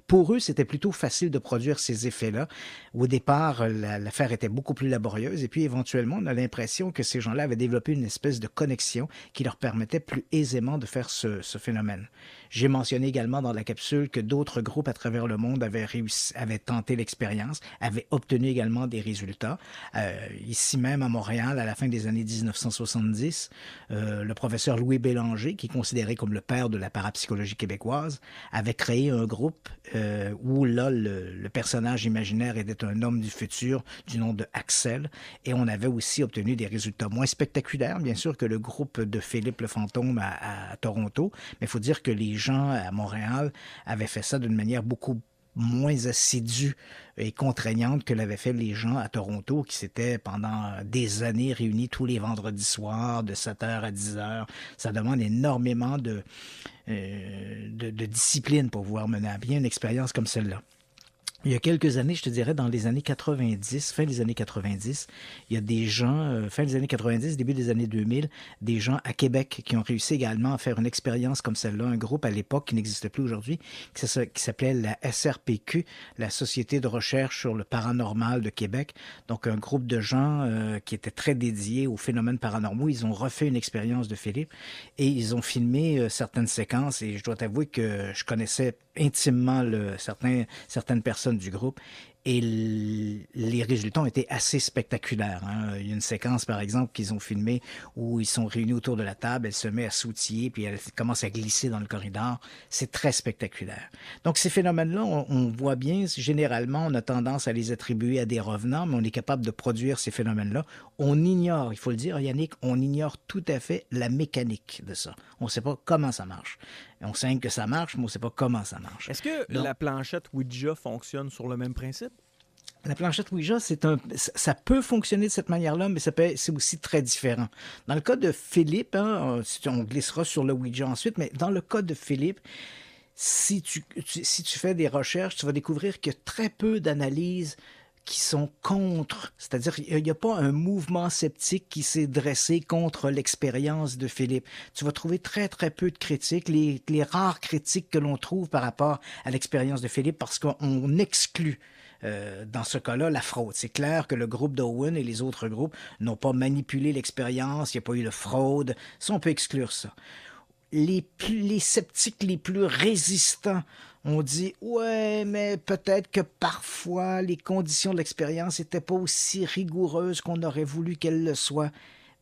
pour eux, c'était plutôt facile de produire ces effets-là. Au départ, l'affaire était beaucoup plus laborieuse et puis éventuellement, on a l'impression que ces gens-là avaient développé une espèce de connexion qui leur permettait plus aisément de faire ce, ce phénomène. J'ai mentionné également dans la capsule que d'autres groupes à travers le monde avaient, réussi, avaient tenté l'expérience, avaient obtenu également des résultats. Euh, ici même à Montréal, à la fin des années 1970, euh, le professeur Louis Bélanger, qui est considéré comme le père de la parapsychologie québécoise, avait créé un groupe euh, où là, le, personnage imaginaire était un homme du futur du nom de Axel, et on avait aussi obtenu des résultats moins spectaculaires, bien sûr, que le groupe de Philippe le Fantôme à, à Toronto, mais il faut dire que les gens à Montréal avaient fait ça d'une manière beaucoup moins assidue et contraignante que l'avaient fait les gens à Toronto, qui s'étaient pendant des années réunis tous les vendredis soirs, de 7h à 10h. Ça demande énormément de, euh, de, de discipline pour pouvoir mener à bien une expérience comme celle-là il y a quelques années, je te dirais dans les années 90, fin des années 90, il y a des gens, euh, fin des années 90, début des années 2000, des gens à Québec qui ont réussi également à faire une expérience comme celle-là, un groupe à l'époque qui n'existe plus aujourd'hui, qui s'appelait la SRPQ, la Société de recherche sur le paranormal de Québec. Donc un groupe de gens euh, qui étaient très dédiés aux phénomènes paranormaux. Ils ont refait une expérience de Philippe et ils ont filmé euh, certaines séquences et je dois t'avouer que je connaissais intimement le, certaines personnes du groupe. Et les résultats ont été assez spectaculaires. Hein. Il y a une séquence, par exemple, qu'ils ont filmée où ils sont réunis autour de la table, elle se met à s'outiller, puis elle commence à glisser dans le corridor. C'est très spectaculaire. Donc ces phénomènes-là, on, on, voit bien, généralement, on a tendance à les attribuer à des revenants, mais on est capable de produire ces phénomènes-là. On ignore, il faut le dire, Yannick, on ignore tout à fait la mécanique de ça. On ne sait pas comment ça marche on sait que ça marche, mais on ne sait pas comment ça marche. Est-ce que la planchette Ouija fonctionne sur le même principe? La planchette Ouija, c'est un, ça peut fonctionner de cette manière-là, mais ça c'est aussi très différent. Dans le cas de Philippe, hein, on glissera sur le Ouija ensuite, mais dans le cas de Philippe, si tu, si tu fais des recherches, tu vas découvrir que très peu d'analyses qui sont contre, c'est-à-dire il n'y a pas un mouvement sceptique qui s'est dressé contre l'expérience de Philippe. Tu vas trouver très très peu de critiques, les, rares critiques que l'on trouve par rapport à l'expérience de Philippe parce qu'on exclut euh, dans ce cas-là, la fraude. C'est clair que le groupe d'Owen et les autres groupes n'ont pas manipulé l'expérience, il n'y a pas eu de fraude. Ça, on peut exclure ça. les sceptiques les plus résistants on dit ouais, mais peut-être que parfois les conditions de l'expérience n'étaient pas aussi rigoureuses qu'on aurait voulu qu'elles le soient.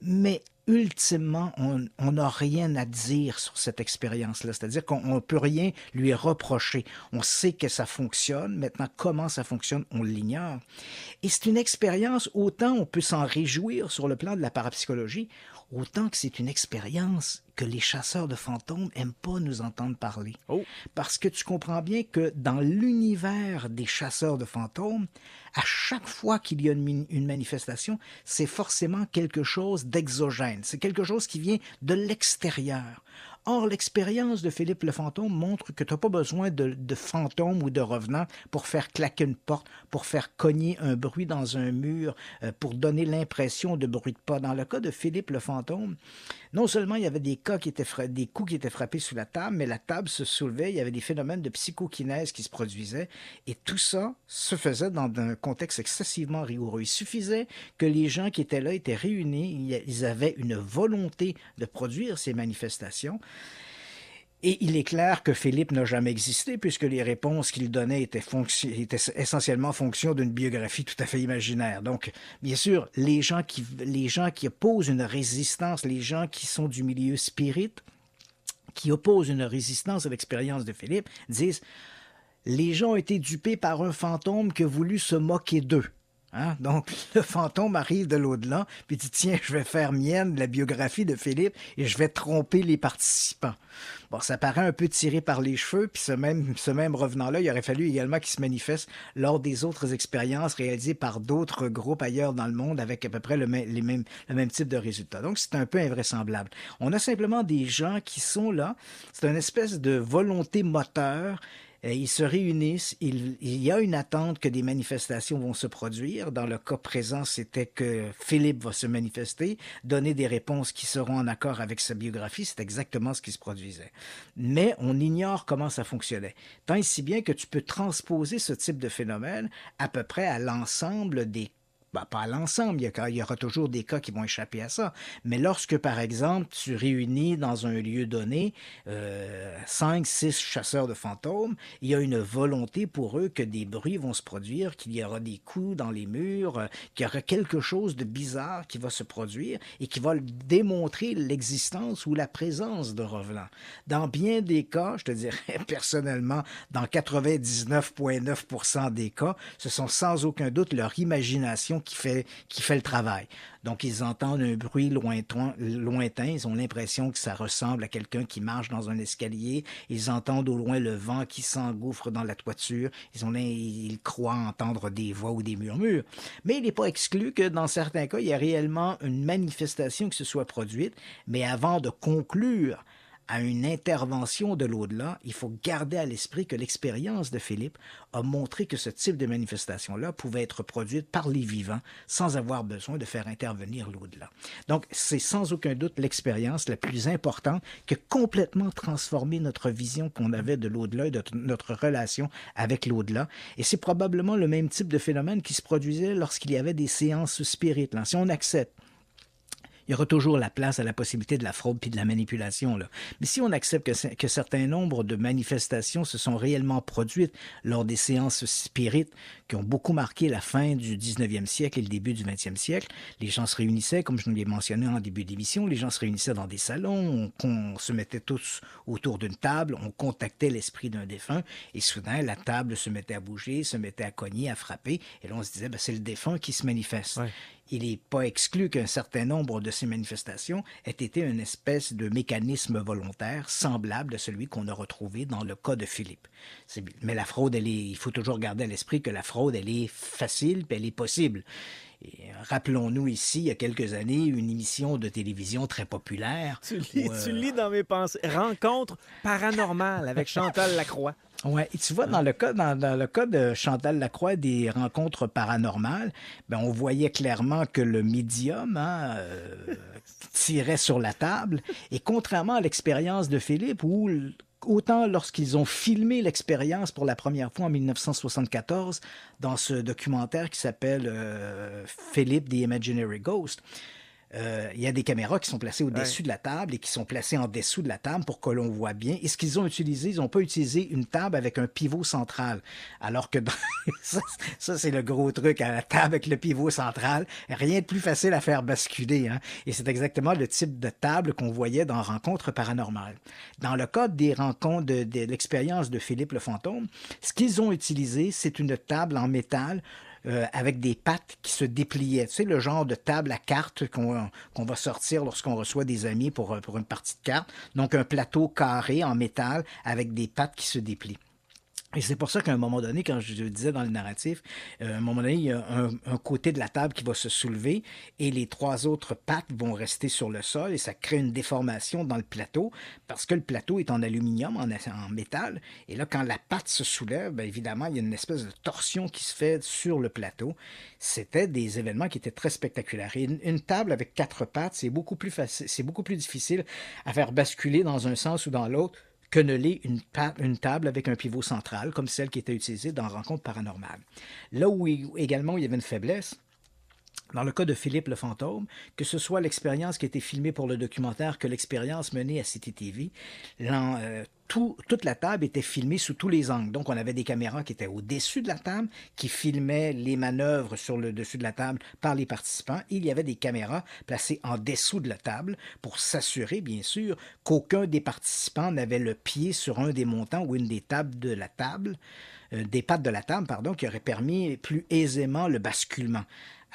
Mais ultimement, on n'a rien à dire sur cette expérience-là. C'est-à-dire qu'on ne peut rien lui reprocher. On sait que ça fonctionne. Maintenant, comment ça fonctionne, on l'ignore. Et c'est une expérience, autant on peut s'en réjouir sur le plan de la parapsychologie, autant que c'est une expérience que les chasseurs de fantômes aiment pas nous entendre parler. Oh. Parce que tu comprends bien que dans l'univers des chasseurs de fantômes, à chaque fois qu'il y a une manifestation, c'est forcément quelque chose d'exogène. C'est quelque chose qui vient de l'extérieur. Or, l'expérience de Philippe le fantôme montre que tu n'as pas besoin de, fantômes fantôme ou de revenants pour faire claquer une porte, pour faire cogner un bruit dans un mur, euh, pour donner l'impression de bruit de pas. Dans le cas de Philippe le fantôme, non seulement il y avait des, des coups qui étaient frappés sous la table, mais la table se soulevait, il y avait des phénomènes de psychokinèse qui se produisaient, et tout ça se faisait dans un contexte excessivement rigoureux. Il suffisait que les gens qui étaient là étaient réunis, ils avaient une volonté de produire ces manifestations, et il est clair que Philippe n'a jamais existé puisque les réponses qu'il donnait étaient, essentiellement fonction d'une biographie tout à fait imaginaire. Donc, bien sûr, les gens qui, les gens opposent une résistance, les gens qui sont du milieu spirit, qui opposent une résistance à l'expérience de Philippe, disent les gens ont été dupés par un fantôme qui a voulu se moquer d'eux. Hein? Donc, le fantôme arrive de l'au-delà, puis dit Tiens, je vais faire mienne la biographie de Philippe et je vais tromper les participants. Bon, ça paraît un peu tiré par les cheveux, puis ce même, ce même revenant-là, il aurait fallu également qu'il se manifeste lors des autres expériences réalisées par d'autres groupes ailleurs dans le monde avec à peu près le, les mêmes, le même type de résultat. Donc, c'est un peu invraisemblable. On a simplement des gens qui sont là. C'est une espèce de volonté moteur euh, ils se réunissent, il, y a une attente que des manifestations vont se produire. Dans le cas présent, c'était que Philippe va se manifester, donner des réponses qui seront en accord avec sa biographie. C'est exactement ce qui se produisait. Mais on ignore comment ça fonctionnait. Tant et si bien que tu peux transposer ce type de phénomène à peu près à l'ensemble des bah, pas l'ensemble, il, il y, aura toujours des cas qui vont échapper à ça. Mais lorsque, par exemple, tu réunis dans un lieu donné euh, cinq 5, chasseurs de fantômes, il y a une volonté pour eux que des bruits vont se produire, qu'il y aura des coups dans les murs, euh, qu'il y aura quelque chose de bizarre qui va se produire et qui va démontrer l'existence ou la présence de revenants. Dans bien des cas, je te dirais personnellement, dans 99,9% des cas, ce sont sans aucun doute leur imagination qui fait, qui fait le travail. Donc, ils entendent un bruit lointain, lointain. ils ont l'impression que ça ressemble à quelqu'un qui marche dans un escalier, ils entendent au loin le vent qui s'engouffre dans la toiture, ils, ont, ils croient entendre des voix ou des murmures. Mais il n'est pas exclu que dans certains cas, il y a réellement une manifestation qui se soit produite, mais avant de conclure à une intervention de l'au-delà, il faut garder à l'esprit que l'expérience de Philippe a montré que ce type de manifestation-là pouvait être produite par les vivants sans avoir besoin de faire intervenir l'au-delà. Donc, c'est sans aucun doute l'expérience la plus importante qui a complètement transformé notre vision qu'on avait de l'au-delà et de notre relation avec l'au-delà. Et c'est probablement le même type de phénomène qui se produisait lorsqu'il y avait des séances spirituelles. Si on accepte il y aura toujours la place à la possibilité de la fraude puis de la manipulation. Là. Mais si on accepte que, que certains nombres de manifestations se sont réellement produites lors des séances spirites qui ont beaucoup marqué la fin du 19e siècle et le début du 20e siècle, les gens se réunissaient, comme je l'ai mentionné en début d'émission, les gens se réunissaient dans des salons, on, se mettait tous autour d'une table, on contactait l'esprit d'un défunt et soudain la table se mettait à bouger, se mettait à cogner, à frapper et là on se disait ben, c'est le défunt qui se manifeste il n'est pas exclu qu'un certain nombre de ces manifestations aient été une espèce de mécanisme volontaire semblable à celui qu'on a retrouvé dans le cas de Philippe. Mais la fraude, il faut toujours garder à l'esprit que la fraude, elle est facile, puis elle est possible. Euh, rappelons-nous ici, il y a quelques années, une émission de télévision très populaire. Tu lis, tu euh, lis dans mes pensées. Rencontre paranormale avec Chantal Lacroix. Oui, et tu vois, dans ah. le, cas, dans, le cas de Chantal Lacroix des rencontres paranormales, ben, on voyait clairement que le médium hein, euh, tirait sur la table. Et contrairement à l'expérience de Philippe, où autant lorsqu'ils ont filmé l'expérience pour la première fois en 1974 dans ce documentaire qui s'appelle euh, Philippe the Imaginary Ghost, euh, il y a des caméras qui sont placées au-dessus de la table et qui sont placées en dessous de la table pour que l'on voit bien. Et ce qu'ils ont utilisé, ils n'ont pas utilisé une table avec un pivot central. Alors que ça, c'est le gros truc à la table avec le pivot central. Rien de plus facile à faire basculer. Hein? Et c'est exactement le type de table qu'on voyait dans Rencontres paranormales. Dans le cas des rencontres de l'expérience de Philippe le fantôme, ce qu'ils ont utilisé, c'est une table en métal euh, avec des pattes qui se dépliaient. Tu sais, le genre de table à cartes qu'on va sortir lorsqu'on reçoit des amis pour, euh, pour une partie de cartes. Donc, un plateau carré en métal avec des pattes qui se déplient. Et c'est pour ça qu'à un moment donné, quand je disais dans le narratif, euh, à un moment donné, il y a un, côté de la table qui va se soulever et les trois autres pattes vont rester sur le sol et ça crée une déformation dans le plateau parce que le plateau est en aluminium, en, métal. Et là, quand la patte se soulève, ben, évidemment, il y a une espèce de torsion qui se fait sur le plateau. C'était des événements qui étaient très spectaculaires. Et une, une table avec quatre pattes, c'est beaucoup plus facile, c'est beaucoup plus difficile à faire basculer dans un sens ou dans l'autre que ne l'est une, table avec un pivot central, comme celle qui était utilisée dans Rencontre paranormale. Là où également il y avait une faiblesse, dans le cas de Philippe le fantôme, que ce soit l'expérience qui a été filmée pour le documentaire que l'expérience menée à CTTV, euh, TV, toute la table était filmée sous tous les angles. Donc, on avait des caméras qui étaient au-dessus de la table, qui filmaient les manœuvres sur le dessus de la table par les participants. Il y avait des caméras placées en dessous de la table pour s'assurer, bien sûr, qu'aucun des participants n'avait le pied sur un des montants ou une des tables de la table, euh, des pattes de la table, pardon, qui aurait permis plus aisément le basculement.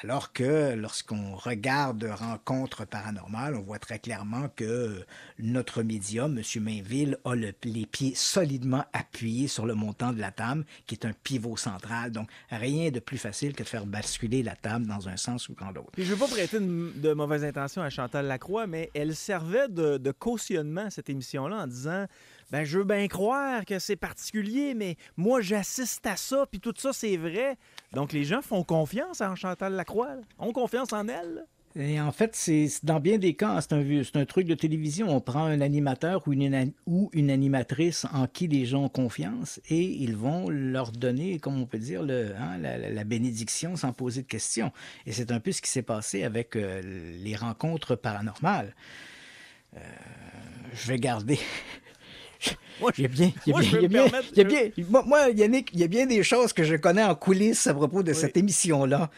Alors que lorsqu'on regarde Rencontres paranormales, on voit très clairement que notre médium, M. Mainville, a les pieds solidement appuyés sur le montant de la table, qui est un pivot central. Donc, rien de plus facile que de faire basculer la table dans un sens ou dans l'autre. Je ne veux pas prêter de, mauvaises intentions à Chantal Lacroix, mais elle servait de, de cautionnement à cette émission-là en disant ben je veux bien croire que c'est particulier, mais moi j'assiste à ça, puis tout ça c'est vrai. Donc les gens font confiance en Chantal Lacroix, là. ont confiance en elle. Et en fait, c'est dans bien des cas, hein, c'est un, un, truc de télévision. On prend un animateur ou une, animatrice en qui les gens ont confiance et ils vont leur donner, comme on peut dire, hein, la, bénédiction sans poser de questions. Et c'est un peu ce qui s'est passé avec euh, les rencontres paranormales. Euh, je vais garder Moi, bien, Yannick, il y a bien des choses que je connais en coulisses à propos de cette émission-là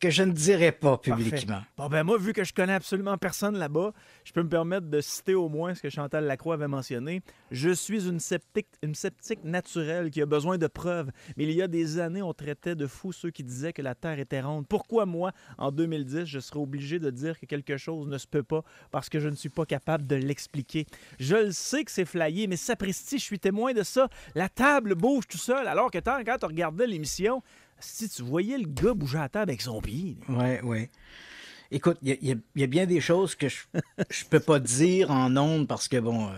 que je ne dirai pas publiquement. Parfait. Bon, ben moi, vu que je connais absolument personne là-bas, je peux me permettre de citer au moins ce que Chantal Lacroix avait mentionné. Je suis une sceptique, une sceptique naturelle qui a besoin de preuves. Mais il y a des années, on traitait de fous ceux qui disaient que la Terre était ronde. Pourquoi moi, en 2010, je serais obligé de dire que quelque chose ne se peut pas parce que je ne suis pas capable de l'expliquer? Je le sais que c'est flayé, mais sapristi, je suis témoin de ça. La table bouge tout seul, alors que tant, quand tu regardais l'émission, si tu voyais le gars bouger à avec son pied. Oui, oui. Écoute, il y, a bien des choses que je ne peux pas dire en ondes parce que, bon, euh,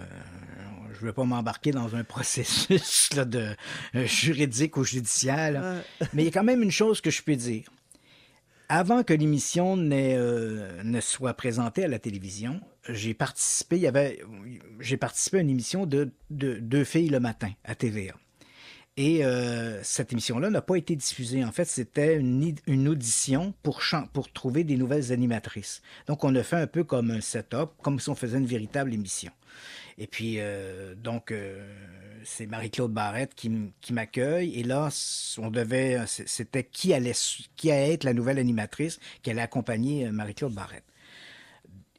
je ne veux pas m'embarquer dans un processus de, euh, juridique ou judiciaire. Mais il y a quand même une chose que je peux dire. Avant que l'émission euh, ne soit présentée à la télévision, j'ai participé, il y avait, participé à une émission de, de, deux filles le matin à TVA. Et euh, cette émission-là n'a pas été diffusée. En fait, c'était une, audition pour, pour trouver des nouvelles animatrices. Donc, on a fait un peu comme un set-up, comme si on faisait une véritable émission. Et puis, euh, donc, euh, c'est Marie-Claude Barrette qui, m'accueille. Et là, on devait, c'était qui allait, qui allait être la nouvelle animatrice qui allait accompagner Marie-Claude Barrette.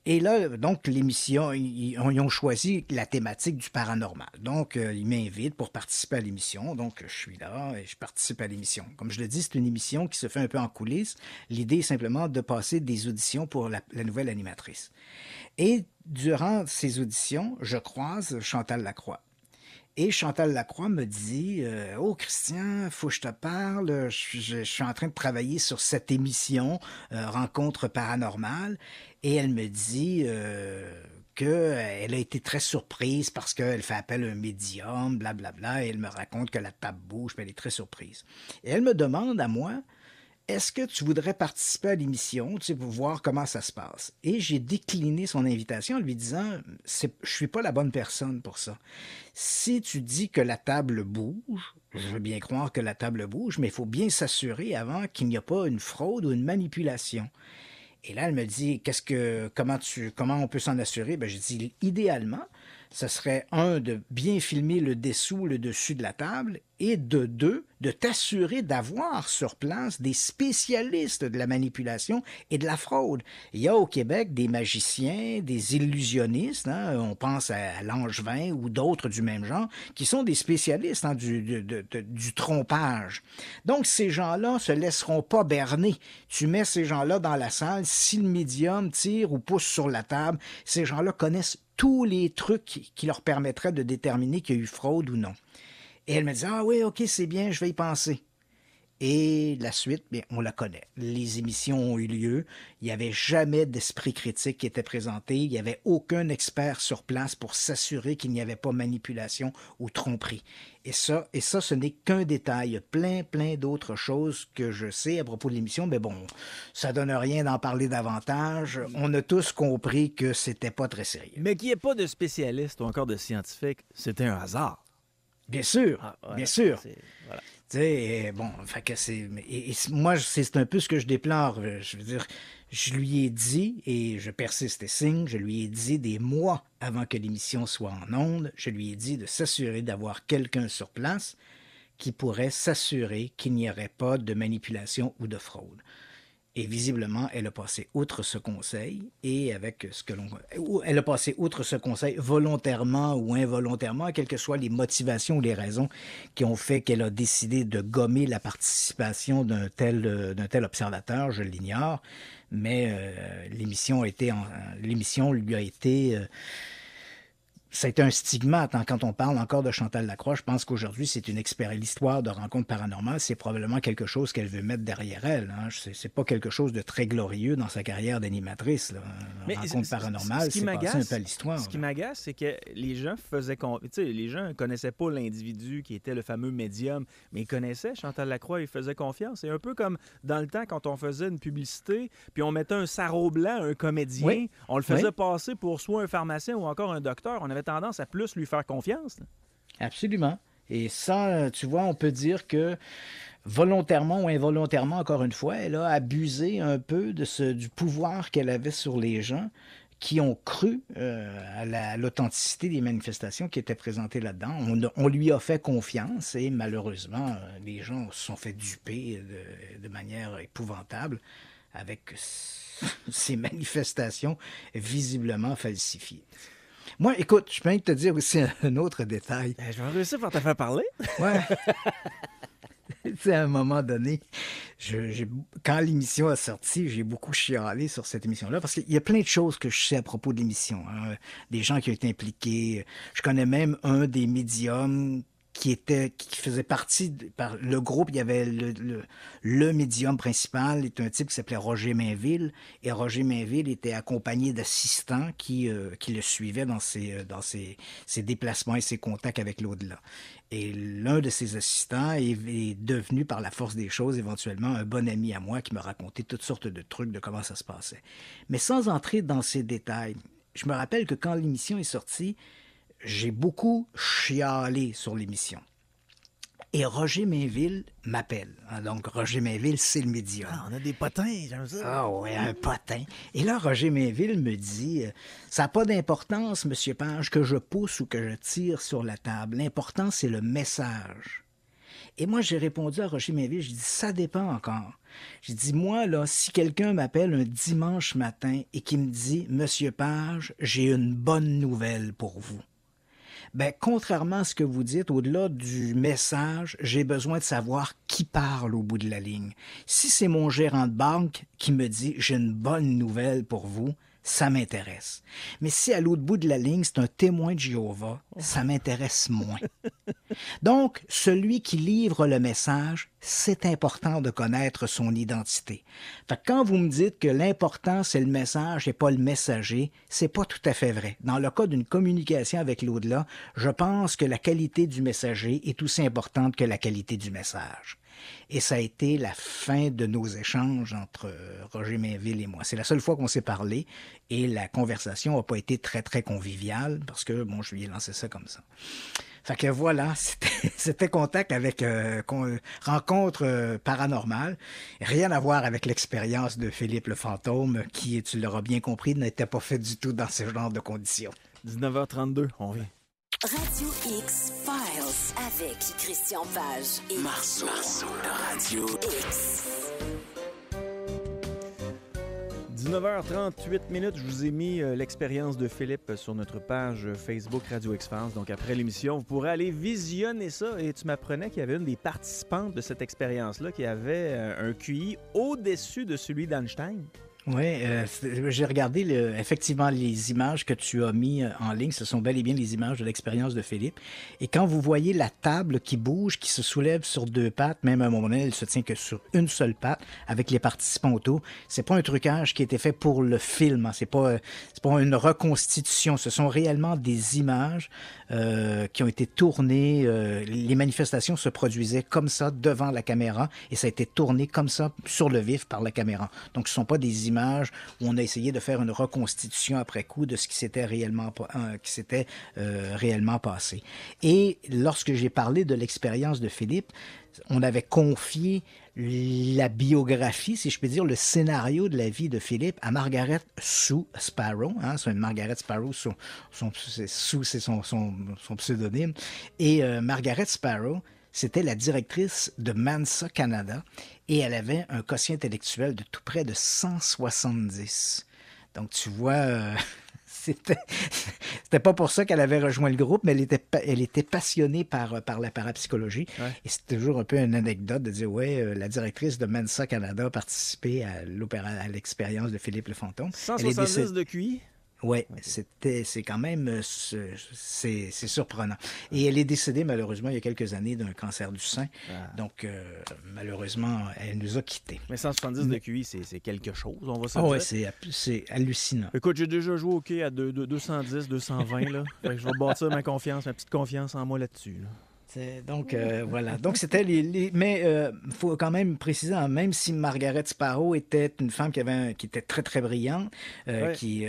Et là, donc, l'émission, ils, ont choisi la thématique du paranormal. Donc, euh, ils m'invitent pour participer à l'émission. Donc, je suis là et je participe à l'émission. Comme je le dis, c'est une émission qui se fait un peu en coulisses. L'idée est simplement de passer des auditions pour la, nouvelle animatrice. Et durant ces auditions, je croise Chantal Lacroix. Et Chantal Lacroix me dit euh, Oh Christian, faut que je te parle, je, suis en train de travailler sur cette émission euh, Rencontre paranormale. Et elle me dit euh, que qu'elle a été très surprise parce qu'elle fait appel à un médium, blablabla, et elle me raconte que la table bouge, mais elle est très surprise. Et elle me demande à moi est-ce que tu voudrais participer à l'émission, tu sais, pour voir comment ça se passe? Et j'ai décliné son invitation en lui disant, Je je suis pas la bonne personne pour ça. Si tu dis que la table bouge, je veux bien croire que la table bouge, mais il faut bien s'assurer avant qu'il n'y a pas une fraude ou une manipulation. Et là, elle me dit, qu'est-ce que, comment tu, comment on peut s'en assurer? Ben, j'ai dit, idéalement, ce serait un de bien filmer le dessous, le dessus de la table et de deux, de t'assurer d'avoir sur place des spécialistes de la manipulation et de la fraude. Il y a au Québec des magiciens, des illusionnistes, hein, on pense à Langevin ou d'autres du même genre, qui sont des spécialistes hein, du, trompage. Donc ces gens-là se laisseront pas berner. Tu mets ces gens-là dans la salle, si le médium tire ou pousse sur la table, ces gens-là connaissent tous les trucs qui leur permettraient de déterminer qu'il y a eu fraude ou non. Et elle me disait, ah oui, ok, c'est bien, je vais y penser. Et la suite, bien, on la connaît. Les émissions ont eu lieu. Il n'y avait jamais d'esprit critique qui était présenté. Il n'y avait aucun expert sur place pour s'assurer qu'il n'y avait pas manipulation ou tromperie. Et ça, et ça, ce n'est qu'un détail. Plein, plein d'autres choses que je sais à propos de l'émission, mais bon, ça ne donne rien d'en parler davantage. On a tous compris que ce c'était pas très sérieux. Mais qu'il n'y ait pas de spécialiste ou encore de scientifique, c'était un hasard. Bien sûr, ah, bien sûr. Voilà. bon, que c'est, moi, c'est un peu ce que je déplore. Euh, je veux dire, je lui ai dit, et je persiste et signe, je lui ai dit des mois avant que l'émission soit en onde, je lui ai dit de s'assurer d'avoir quelqu'un sur place qui pourrait s'assurer qu'il n'y aurait pas de manipulation ou de fraude. Et visiblement, elle a passé outre ce conseil et avec ce que l'on. Elle a passé outre ce conseil volontairement ou involontairement, quelles que soient les motivations ou les raisons qui ont fait qu'elle a décidé de gommer la participation d'un tel, euh, d'un tel observateur, je l'ignore, mais euh, l'émission, l'émission lui a été. Euh, c'est un stigmate. Quand on parle encore de Chantal Lacroix, je pense qu'aujourd'hui, c'est une l'histoire de rencontre paranormale. C'est probablement quelque chose qu'elle veut mettre derrière elle. Hein. C'est pas quelque chose de très glorieux dans sa carrière d'animatrice. Rencontre paranormale, c'est passé un peu l'histoire. Ce qui m'agace, c'est que les gens faisaient... les gens connaissaient pas l'individu qui était le fameux médium, mais ils connaissaient Chantal Lacroix, ils faisaient confiance. C'est un peu comme dans le temps quand on faisait une publicité, puis on mettait un sarreau blanc un comédien, on le faisait passer pour soit un pharmacien ou encore un docteur. On avait tendance à plus lui faire confiance. Absolument. Et ça, tu vois, on peut dire que volontairement ou involontairement, encore une fois, elle a abusé un peu de ce, du pouvoir qu'elle avait sur les gens qui ont cru euh, à l'authenticité des manifestations qui étaient présentées là-dedans. On, lui a fait confiance et malheureusement, euh, les gens se sont fait duper de manière épouvantable avec ces manifestations visiblement falsifiées. Moi, écoute, je peux même te dire aussi un autre détail. Ben, je vais réussir pour te faire parler. Ouais. sais, à un moment donné, quand l'émission a sorti, j'ai beaucoup chialé sur cette émission-là parce qu'il y a plein de choses que je sais à propos de l'émission. Hein. Des gens qui ont été impliqués. Je connais même un des médiums qui était qui faisait partie par le groupe il y avait le, médium principal est un type qui s'appelait Roger Mainville et Roger Mainville était accompagné d'assistants qui euh, qui le suivaient dans ses euh, dans ses, déplacements et ses contacts avec l'au-delà et l'un de ses assistants est, devenu par la force des choses éventuellement un bon ami à moi qui me racontait toutes sortes de trucs de comment ça se passait mais sans entrer dans ces détails je me rappelle que quand l'émission est sortie j'ai beaucoup chialé sur l'émission. Et Roger Mainville m'appelle. Hein, donc, Roger Mainville, c'est le médium. Ah, on a des potins, j'aime ça. Ah oui, un potin. Et là, Roger Mainville me dit, euh, ça n'a pas d'importance, Monsieur Page, que je pousse ou que je tire sur la table. L'important, c'est le message. Et moi, j'ai répondu à Roger Mainville, je dis, ça dépend encore. J'ai dit, moi, là, si quelqu'un m'appelle un dimanche matin et qui me dit, Monsieur Page, j'ai une bonne nouvelle pour vous ben, contrairement à ce que vous dites, au-delà du message, j'ai besoin de savoir qui parle au bout de la ligne. Si c'est mon gérant de banque qui me dit j'ai une bonne nouvelle pour vous, ça m'intéresse. Mais si à l'autre bout de la ligne, c'est un témoin de Jéhovah, ça m'intéresse moins. Donc, celui qui livre le message, c'est important de connaître son identité. quand vous me dites que l'important, c'est le message et pas le messager, c'est pas tout à fait vrai. Dans le cas d'une communication avec l'au-delà, je pense que la qualité du messager est aussi importante que la qualité du message. Et ça a été la fin de nos échanges entre euh, Roger Mainville et moi. C'est la seule fois qu'on s'est parlé et la conversation n'a pas été très, très conviviale parce que, bon, je lui ai lancé ça comme ça. Fait que voilà, c'était contact avec euh, rencontre euh, paranormale. Rien à voir avec l'expérience de Philippe le fantôme, qui, tu l'auras bien compris, n'était pas fait du tout dans ce genre de conditions. 19h32, on vient. Radio X Files avec Christian Page et Marceau, Marceau Radio X. 19h38 minutes, je vous ai mis euh, l'expérience de Philippe euh, sur notre page euh, Facebook Radio X Files. Donc après l'émission, vous pourrez aller visionner ça et tu m'apprenais qu'il y avait une des participantes de cette expérience là qui avait un QI au-dessus de celui d'Einstein. Oui, euh, j'ai regardé effectivement les images que tu as mis euh, en ligne. Ce sont bel et bien les images de l'expérience de Philippe. Et quand vous voyez la table qui bouge, qui se soulève sur deux pattes, même à un moment donné, elle se tient que sur une seule patte, avec les participants autour, c'est pas un trucage qui a été fait pour le film. Ce hein. C'est pas, euh, c'est pas une reconstitution. Ce sont réellement des images qui ont été tournées. les manifestations se produisaient comme ça devant la caméra et ça a été tourné comme ça sur le vif par la caméra. Donc, ce sont pas des images où on a essayé de faire une reconstitution après coup de ce qui s'était réellement, euh, euh, réellement passé. Et lorsque j'ai parlé de l'expérience de Philippe, on avait confié la biographie, si je peux dire, le scénario de la vie de Philippe à Margaret Sue Sparrow. Hein, Margaret Sparrow, Sue, c'est son, pseudonyme. Et euh, Margaret Sparrow, c'était la directrice de Mansa Canada et elle avait un quotient intellectuel de tout près de 170. Donc tu vois, euh, c'était, pas pour ça qu'elle avait rejoint le groupe, mais elle était, passionnée euh, par, la parapsychologie. Et c'est toujours un peu une anecdote de dire, ouais, euh, la directrice de Mensa Canada a participé à, l'expérience de Philippe le 170 de QI? Oui, c'était, c'est quand même euh, c'est, surprenant. Et elle est décédée malheureusement il y a quelques années d'un cancer du sein. Ah. Donc euh, malheureusement, elle nous a quittés. Mais 170 de QI, c'est, quelque chose, on va se ah dire. Oui, c'est, hallucinant. Écoute, j'ai déjà joué au quai à 2, 210, 220. là. je vais bâtir ma confiance, ma petite confiance en moi là-dessus. là dessus donc euh, voilà. Donc c'était les, mais il euh, faut quand même préciser, même si Margaret Sparrow était une femme qui avait qui était très très brillante, euh, qui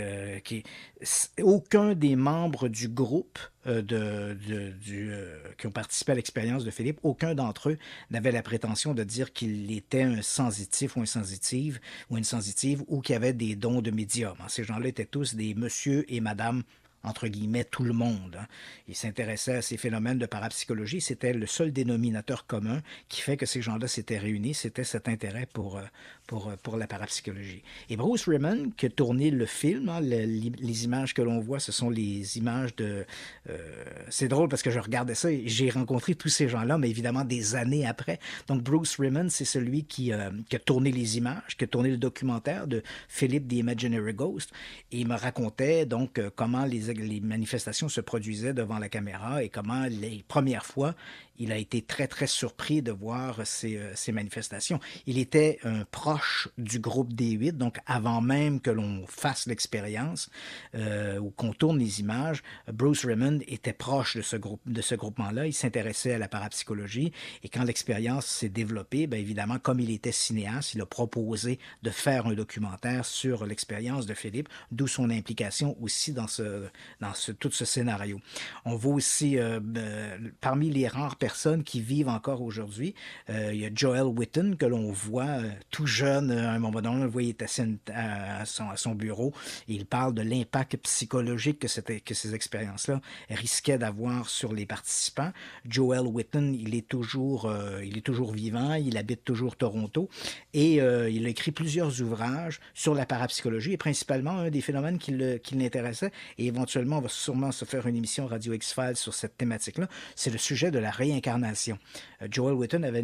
aucun des membres du groupe de, de qui ont participé à l'expérience de Philippe, aucun d'entre eux n'avait la prétention de dire qu'il était un sensitif ou une sensitive ou une sensitive ou qu'il avait des dons de médium. Hein, ces gens-là étaient tous des monsieur et madame entre guillemets, tout le monde. Hein. Il s'intéressait à ces phénomènes de parapsychologie. C'était le seul dénominateur commun qui fait que ces gens-là s'étaient réunis. C'était cet intérêt pour, euh, pour, euh, pour la parapsychologie. Et Bruce Raymond, qui a tourné le film, hein, les images que l'on voit, ce sont les images de... Euh, c'est drôle parce que je regardais ça et j'ai rencontré tous ces gens-là, mais évidemment des années après. Donc Bruce Raymond, c'est celui qui, a tourné les images, qui a tourné le documentaire de Philippe the Imaginary Ghost. Et il me racontait donc comment les les manifestations se produisaient devant la caméra et comment les premières fois il a été très, très surpris de voir ces, euh, ces manifestations. Il était un proche du groupe D8, donc avant même que l'on fasse l'expérience euh, ou qu'on tourne les images, Bruce Raymond était proche de ce, groupe, de ce groupement-là. Il s'intéressait à la parapsychologie et quand l'expérience s'est développée, bien évidemment, comme il était cinéaste, il a proposé de faire un documentaire sur l'expérience de Philippe, d'où son implication aussi dans, ce, dans ce, tout ce scénario. On voit aussi, euh, ben, parmi les rares personnes qui vivent encore aujourd'hui. Euh, il y a Joel Witten que l'on voit euh, tout jeune euh, à un moment donné, on il est assis à, son, bureau et il parle de l'impact psychologique que, que ces expériences-là risquaient d'avoir sur les participants. Joel Witten, il est toujours, il est toujours vivant, il habite toujours Toronto et il a écrit plusieurs ouvrages sur la parapsychologie et principalement un des phénomènes qui, qui l'intéressait et éventuellement on va sûrement se faire une émission Radio X-Files sur cette thématique-là, c'est le sujet de la réincarnation réincarnation. Euh, Joel Witten avait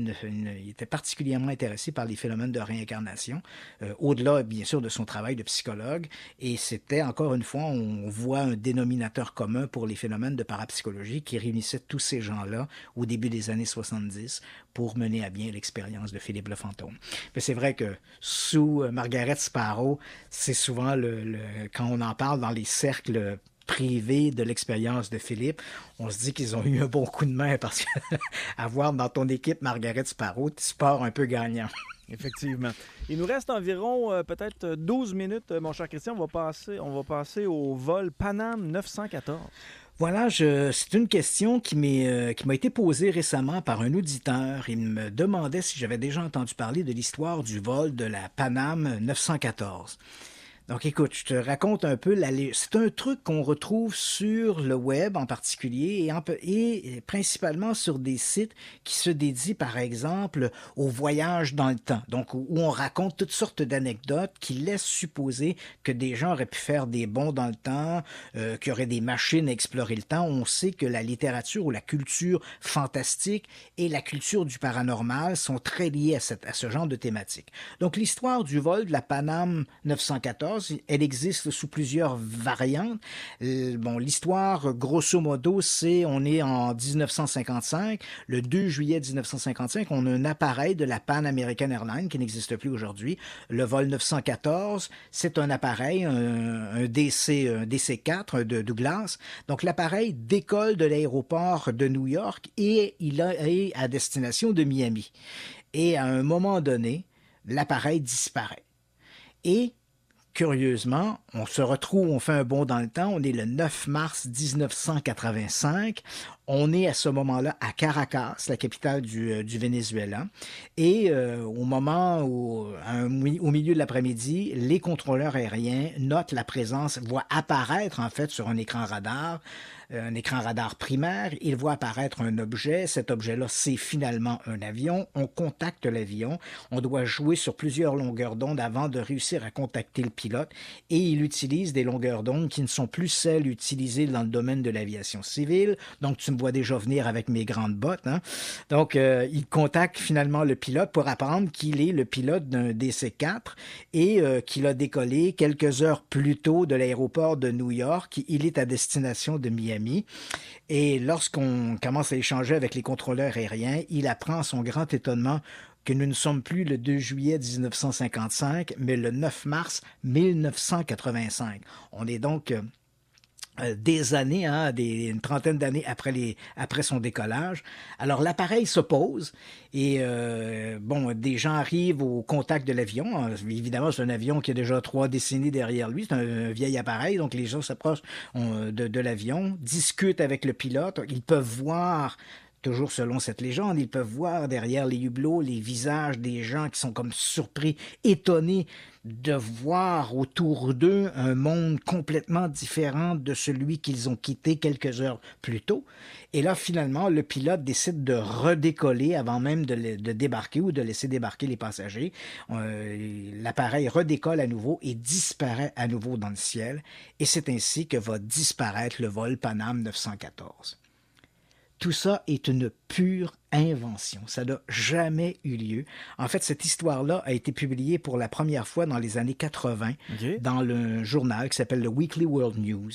était particulièrement intéressé par les phénomènes de réincarnation, euh, au-delà bien sûr de son travail de psychologue, et c'était encore une fois, on voit un dénominateur commun pour les phénomènes de parapsychologie qui réunissait tous ces gens-là au début des années 70 pour mener à bien l'expérience de Philippe le Fantôme. Mais c'est vrai que sous euh, Margaret Sparrow, c'est souvent le, quand on en parle dans les cercles privé de l'expérience de Philippe. On se dit qu'ils ont eu un bon coup de main parce qu'avoir dans ton équipe Margaret Sparrow, tu pars un peu gagnant. Effectivement. Il nous reste environ euh, peut-être 12 minutes, euh, mon cher Christian. On va passer, on va passer au vol Panam 914. Voilà, c'est une question euh, qui m'a été posée récemment par un auditeur. Il me demandait si j'avais déjà entendu parler de l'histoire du vol de la Panam 914. Donc écoute, je te raconte un peu la c'est un truc qu'on retrouve sur le web en particulier et, et principalement sur des sites qui se dédient par exemple au voyage dans le temps. Donc où on raconte toutes sortes d'anecdotes qui laissent supposer que des gens auraient pu faire des bons dans le temps, euh, qu'il y aurait des machines à explorer le temps. On sait que la littérature ou la culture fantastique et la culture du paranormal sont très liées à, à ce genre de thématique. Donc l'histoire du vol de la Paname 914 elle existe sous plusieurs variantes. Euh, bon, l'histoire, grosso modo, c'est on est en 1955, le 2 juillet 1955, on a un appareil de la Pan American Airlines qui n'existe plus aujourd'hui, le vol 914. C'est un appareil, un, DC, un DC4 de Douglas. Donc l'appareil décolle de l'aéroport de New York et il est à destination de Miami. Et à un moment donné, l'appareil disparaît. Et curieusement, on se retrouve, on fait un bond dans le temps, on est le 9 mars 1985, on est à ce moment-là à Caracas, la capitale du, euh, Venezuela, et euh, au moment où, au milieu de l'après-midi, les contrôleurs aériens notent la présence, voient apparaître en fait sur un écran radar euh, un écran radar primaire, il voit apparaître un objet, cet objet-là c'est finalement un avion, on contacte l'avion, on doit jouer sur plusieurs longueurs d'onde avant de réussir à contacter le pilote et il utilise des longueurs d'onde qui ne sont plus celles utilisées dans le domaine de l'aviation civile, donc tu me vois déjà venir avec mes grandes bottes. Hein. Donc euh, il contacte finalement le pilote pour apprendre qu'il est le pilote d'un DC-4 et euh, qu'il a décollé quelques heures plus tôt de l'aéroport de New York, il est à destination de Miami. Et lorsqu'on commence à échanger avec les contrôleurs aériens, il apprend à son grand étonnement que nous ne sommes plus le 2 juillet 1955, mais le 9 mars 1985. On est donc euh, euh, des années, hein, une trentaine d'années après, son décollage. Alors l'appareil se pose et euh, bon, des gens arrivent au contact de l'avion. Euh, évidemment, c'est un avion qui a déjà trois décennies derrière lui. C'est un, vieil appareil, donc les gens s'approchent de, de l'avion, discutent avec le pilote. Ils peuvent voir Toujours selon cette légende, ils peuvent voir derrière les hublots les visages des gens qui sont comme surpris, étonnés de voir autour d'eux un monde complètement différent de celui qu'ils ont quitté quelques heures plus tôt. Et là, finalement, le pilote décide de redécoller avant même de, débarquer ou de laisser débarquer les passagers. Euh, l'appareil redécolle à nouveau et disparaît à nouveau dans le ciel. Et c'est ainsi que va disparaître le vol Panam 914. Tout ça est une pure invention. Ça n'a jamais eu lieu. En fait, cette histoire-là a été publiée pour la première fois dans les années 80 dans le journal qui s'appelle le Weekly World News.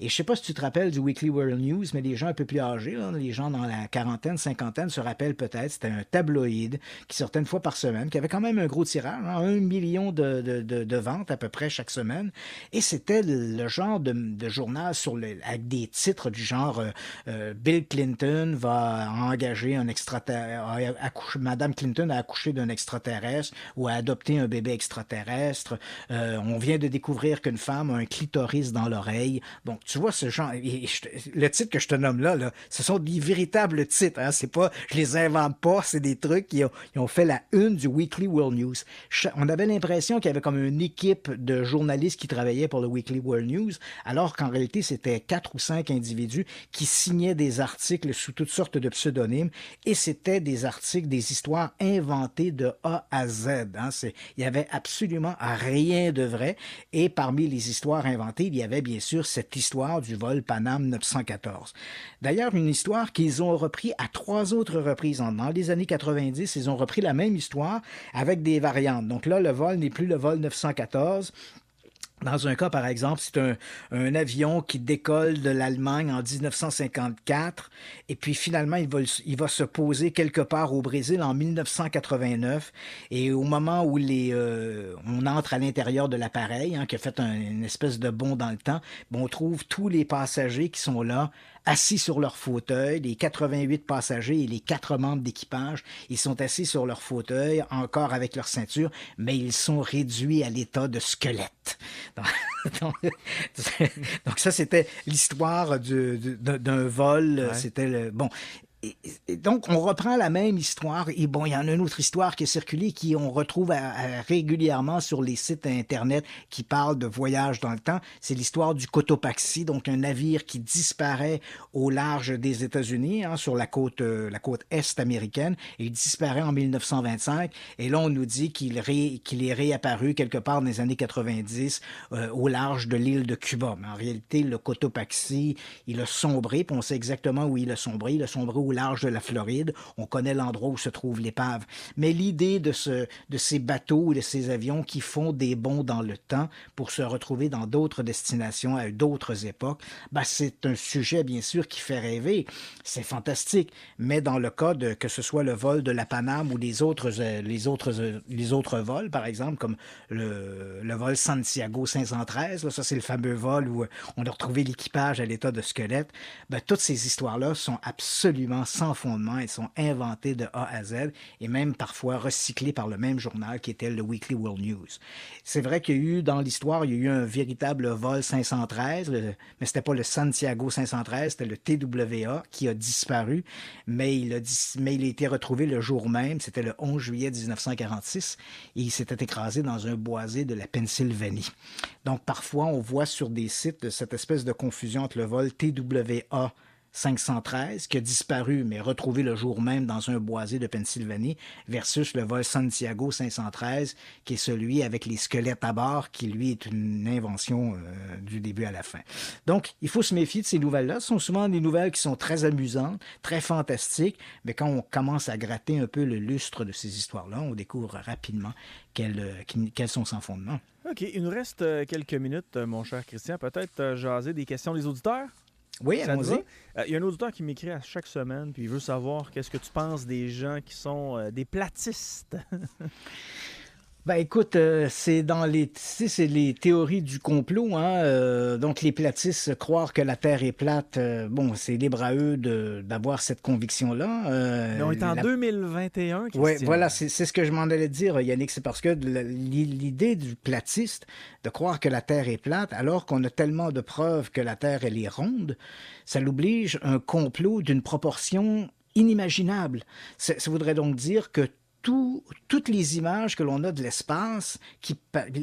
Et je sais pas si tu te rappelles du Weekly World News, mais les gens un peu plus âgés, les gens dans la quarantaine, cinquantaine se rappellent peut-être. C'était un tabloïd qui sortait une fois par semaine, qui avait quand même un gros tirage, hein, un million de, de, de, ventes à peu près chaque semaine. Et c'était le genre de, journal sur le, avec des titres du genre euh, euh, Bill Clinton va engager un extraterrestre, Madame Clinton a accouché d'un extraterrestre ou a adopté un bébé extraterrestre. Euh, on vient de découvrir qu'une femme a un clitoris dans l'oreille. Donc tu vois ce genre, le titre que je te nomme là, ce sont des véritables titres. Hein, c'est pas, je les invente pas, c'est des trucs qui ont, qui ont, fait la une du Weekly World News. On avait l'impression qu'il y avait comme une équipe de journalistes qui travaillaient pour le Weekly World News, alors qu'en réalité c'était quatre ou cinq individus qui signaient des articles sous toutes sortes de pseudonymes et c'était des articles, des histoires inventées de A à Z. Hein. Il n'y avait absolument rien de vrai. Et parmi les histoires inventées, il y avait bien sûr cette histoire du vol Paname 914. D'ailleurs, une histoire qu'ils ont repris à trois autres reprises. Dans les années 90, ils ont repris la même histoire avec des variantes. Donc là, le vol n'est plus le vol 914 dans un cas, par exemple, c'est un, avion qui décolle de l'Allemagne en 1954 et puis finalement, il va, il va, se poser quelque part au Brésil en 1989. Et au moment où les, euh, on entre à l'intérieur de l'appareil, hein, qui a fait une espèce de bond dans le temps, ben, on trouve tous les passagers qui sont là assis sur leur fauteuil, les 88 passagers et les quatre membres d'équipage, ils sont assis sur leur fauteuil, encore avec leur ceinture, mais ils sont réduits à l'état de squelette. Donc, ça, c'était l'histoire d'un vol. C'était le bon donc, on reprend la même histoire. Et bon, il y en a une autre histoire qui est circulée, qui on retrouve régulièrement sur les sites Internet qui parlent de voyages dans le temps. C'est l'histoire du Cotopaxi, donc un navire qui disparaît au large des États-Unis, hein, sur la côte, euh, la côte est américaine. il disparaît en 1925. Et là, on nous dit qu'il qu'il est réapparu quelque part dans les années 90 euh, au large de l'île de Cuba. Mais en réalité, le Cotopaxi, il a sombré, on sait exactement où il a sombré. Il a sombré large de la Floride. On connaît l'endroit où se trouve l'épave. Mais l'idée de, ce, de ces bateaux ou de ces avions qui font des bonds dans le temps pour se retrouver dans d'autres destinations à d'autres époques, ben, c'est un sujet, bien sûr, qui fait rêver. C'est fantastique. Mais dans le cas de que ce soit le vol de la Paname ou les autres, euh, les autres, euh, les autres vols, par exemple, comme le, vol Santiago 513, ça c'est le fameux vol où euh, on a retrouvé l'équipage à l'état de squelette, ben, toutes ces histoires-là sont absolument sans fondement ils sont inventés de A à Z et même parfois recyclés par le même journal qui était le Weekly World News. C'est vrai qu'il y a eu dans l'histoire, il y a eu un véritable vol 513, mais c'était pas le Santiago 513, c'était le TWA qui a disparu, mais il a, mais il a été retrouvé le jour même, c'était le 11 juillet 1946 et il s'était écrasé dans un boisé de la Pennsylvanie. Donc parfois on voit sur des sites cette espèce de confusion entre le vol TWA 513 qui a disparu mais retrouvé le jour même dans un boisé de Pennsylvanie versus le vol Santiago 513 qui est celui avec les squelettes à bord qui lui est une invention euh, du début à la fin. Donc il faut se méfier de ces nouvelles-là. Ce sont souvent des nouvelles qui sont très amusantes, très fantastiques, mais quand on commence à gratter un peu le lustre de ces histoires-là, on découvre rapidement qu'elles, euh, qu'elles sont sans fondement. OK, il nous reste euh, quelques minutes, mon cher Christian. Peut-être jaser des questions des auditeurs? Oui, euh, Il y a un auditeur qui m'écrit à chaque semaine, puis il veut savoir qu'est-ce que tu penses des gens qui sont euh, des platistes. Bah, écoute, euh, c'est dans les, c'est les théories du complot. Hein, euh, donc les platistes croire que la Terre est plate, euh, bon, c'est libre à eux d'avoir cette conviction-là. Mais on est en 2021. Oui, voilà, c'est ce que je m'en allais dire, Yannick. C'est parce que l'idée du platiste de croire que la Terre est plate, alors qu'on a tellement de preuves que la Terre elle est ronde, ça l'oblige un complot d'une proportion inimaginable. ça, voudrait donc dire que toutes les images que l'on a de l'espace, qui,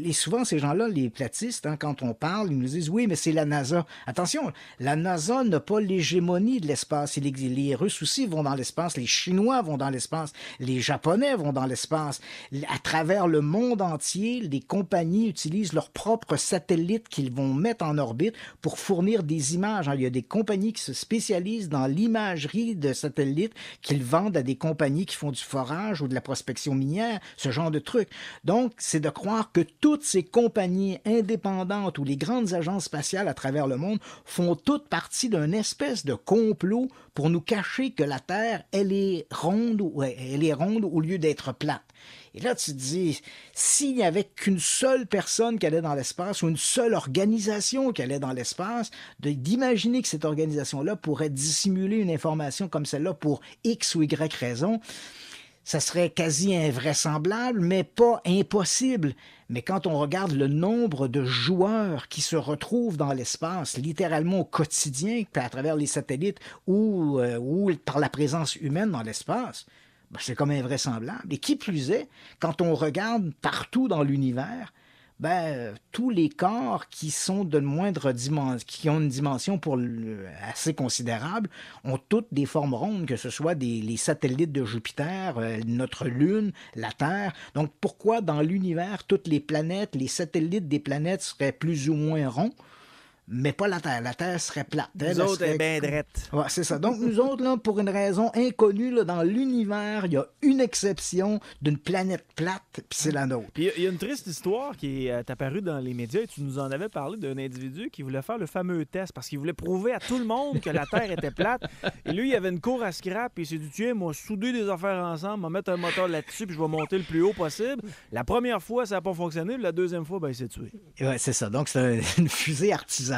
et souvent ces gens-là, les platistes, hein, quand on parle, ils nous disent oui, mais c'est la NASA. Attention, la NASA n'a pas l'hégémonie de l'espace. Les, les Russes aussi vont dans l'espace, les Chinois vont dans l'espace, les Japonais vont dans l'espace. À travers le monde entier, les compagnies utilisent leurs propres satellites qu'ils vont mettre en orbite pour fournir des images. Hein. Il y a des compagnies qui se spécialisent dans l'imagerie de satellites qu'ils vendent à des compagnies qui font du forage ou de la prospection minière, ce genre de truc. Donc, c'est de croire que toutes ces compagnies indépendantes ou les grandes agences spatiales à travers le monde font toutes partie d'un espèce de complot pour nous cacher que la Terre, elle est ronde, elle est ronde au lieu d'être plate. Et là, tu te dis, s'il n'y avait qu'une seule personne qui allait dans l'espace ou une seule organisation qui allait dans l'espace, d'imaginer que cette organisation-là pourrait dissimuler une information comme celle-là pour X ou Y raison, ça serait quasi invraisemblable, mais pas impossible. Mais quand on regarde le nombre de joueurs qui se retrouvent dans l'espace, littéralement au quotidien, à travers les satellites euh, ou, par la présence humaine dans l'espace, ben, c'est comme invraisemblable. Et qui plus est, quand on regarde partout dans l'univers, ben, tous les corps qui sont de moindre qui ont une dimension pour assez considérable, ont toutes des formes rondes, que ce soit des, les satellites de Jupiter, euh, notre Lune, la Terre. Donc, pourquoi dans l'univers, toutes les planètes, les satellites des planètes seraient plus ou moins ronds? mais pas la Terre. La Terre serait plate. Hein, nous elle, autres, bien drette. Ouais, c'est ça. Donc, nous autres, là, pour une raison inconnue, dans l'univers, il y a une exception d'une planète plate, puis c'est la nôtre. Puis il y a une triste histoire qui est euh, apparue dans les médias, et tu nous en avais parlé d'un individu qui voulait faire le fameux test, parce qu'il voulait prouver à tout le monde que la Terre était plate. Et lui, il avait une cour à scrap, puis il s'est dit, tiens, moi, soudé des affaires ensemble, m'en mettre un moteur là-dessus, puis je vais monter le plus haut possible. La première fois, ça n'a pas fonctionné, la deuxième fois, ben, il s'est tué. Ouais, c'est ça. Donc, c'est une fusée artisanale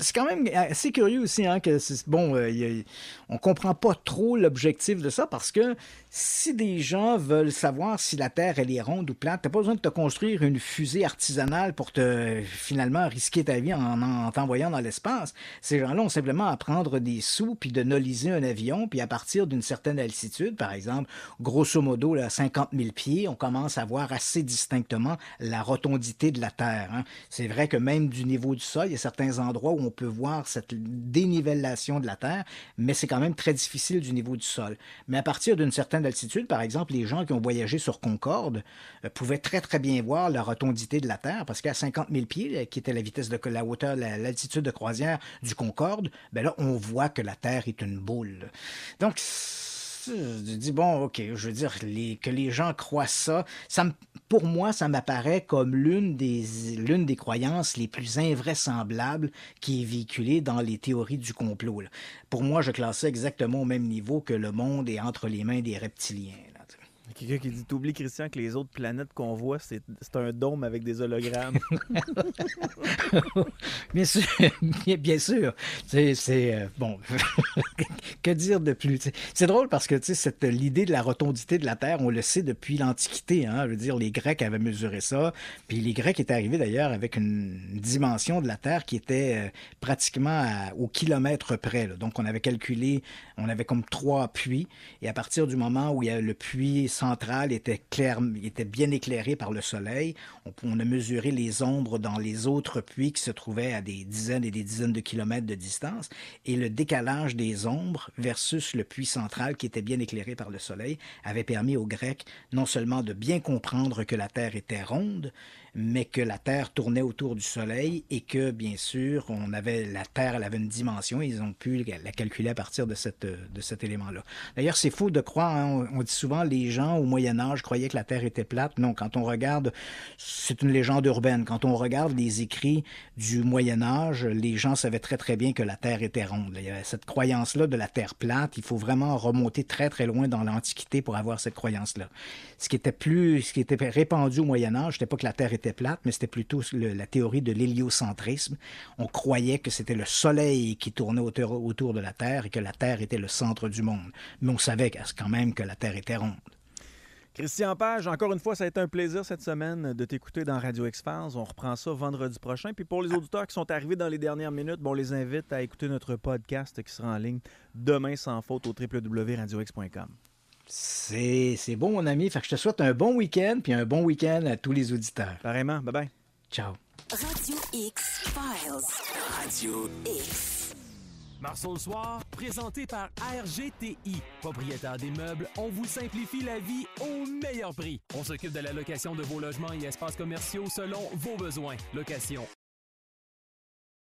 c'est quand même assez curieux aussi hein, que, bon, euh, on comprend pas trop l'objectif de ça parce que si des gens veulent savoir si la Terre elle est ronde ou plate, tu n'as pas besoin de te construire une fusée artisanale pour te finalement risquer ta vie en, t'envoyant dans l'espace. Ces gens-là ont simplement à prendre des sous puis de noliser un avion puis à partir d'une certaine altitude, par exemple, grosso modo là, 50 000 pieds, on commence à voir assez distinctement la rotondité de la Terre. Hein. C'est vrai que même du niveau du sol, il y a certains endroits où on peut voir cette dénivellation de la Terre, mais c'est quand même très difficile du niveau du sol. Mais à partir d'une certaine altitude, par exemple, les gens qui ont voyagé sur Concorde euh, pouvaient très, très bien voir la rotondité de la Terre, parce qu'à 50 000 pieds, euh, qui était la vitesse de la hauteur, l'altitude de croisière du Concorde, ben là, on voit que la Terre est une boule. Donc, je dis bon, ok, je veux dire que les gens croient ça, ça me pour moi, ça m'apparaît comme l'une des, l'une des croyances les plus invraisemblables qui est véhiculée dans les théories du complot. Pour moi, je classais exactement au même niveau que le monde est entre les mains des reptiliens. Quelqu'un qui dit T'oublies, Christian, que les autres planètes qu'on voit, c'est un dôme avec des hologrammes. bien sûr, bien, sûr. C'est. Euh, bon. que dire de plus C'est drôle parce que tu cette, l'idée de la rotondité de la Terre, on le sait depuis l'Antiquité. Hein? Je veux dire, les Grecs avaient mesuré ça. Puis les Grecs étaient arrivés d'ailleurs avec une dimension de la Terre qui était euh, pratiquement au kilomètre près. Donc on avait calculé, on avait comme trois puits. Et à partir du moment où il y a le puits le était, central était bien éclairé par le soleil. On, on, a mesuré les ombres dans les autres puits qui se trouvaient à des dizaines et des dizaines de kilomètres de distance et le décalage des ombres versus le puits central qui était bien éclairé par le soleil avait permis aux Grecs non seulement de bien comprendre que la Terre était ronde, mais que la Terre tournait autour du Soleil et que, bien sûr, on avait la Terre, elle avait une dimension, et ils ont pu la calculer à partir de, cette, de cet élément-là. D'ailleurs, c'est faux de croire, hein, on, dit souvent, les gens au Moyen Âge croyaient que la Terre était plate. Non, quand on regarde, c'est une légende urbaine, quand on regarde les écrits du Moyen Âge, les gens savaient très très bien que la Terre était ronde. Il y avait cette croyance-là de la Terre plate, il faut vraiment remonter très très loin dans l'Antiquité pour avoir cette croyance-là. Ce qui était plus, ce qui était répandu au Moyen Âge, c'était pas que la Terre était plate, mais c'était plutôt la théorie de l'héliocentrisme. On croyait que c'était le Soleil qui tournait autour, de la Terre et que la Terre était le centre du monde. Mais on savait quand même que la Terre était ronde. Christian Page, encore une fois, ça a été un plaisir cette semaine de t'écouter dans Radio x On reprend ça vendredi prochain. Puis pour les auditeurs qui sont arrivés dans les dernières minutes, on les invite à écouter notre podcast qui sera en ligne demain sans faute au www.radiox.com. C'est bon, mon ami. Faire que je te souhaite un bon week-end, puis un bon week-end à tous les auditeurs. Pareillement. Bye-bye. Ciao. Radio X Files. Radio X. Marceau le soir, présenté par RGTI, propriétaire des meubles, on vous simplifie la vie au meilleur prix. On s'occupe de la location de vos logements et espaces commerciaux selon vos besoins. Location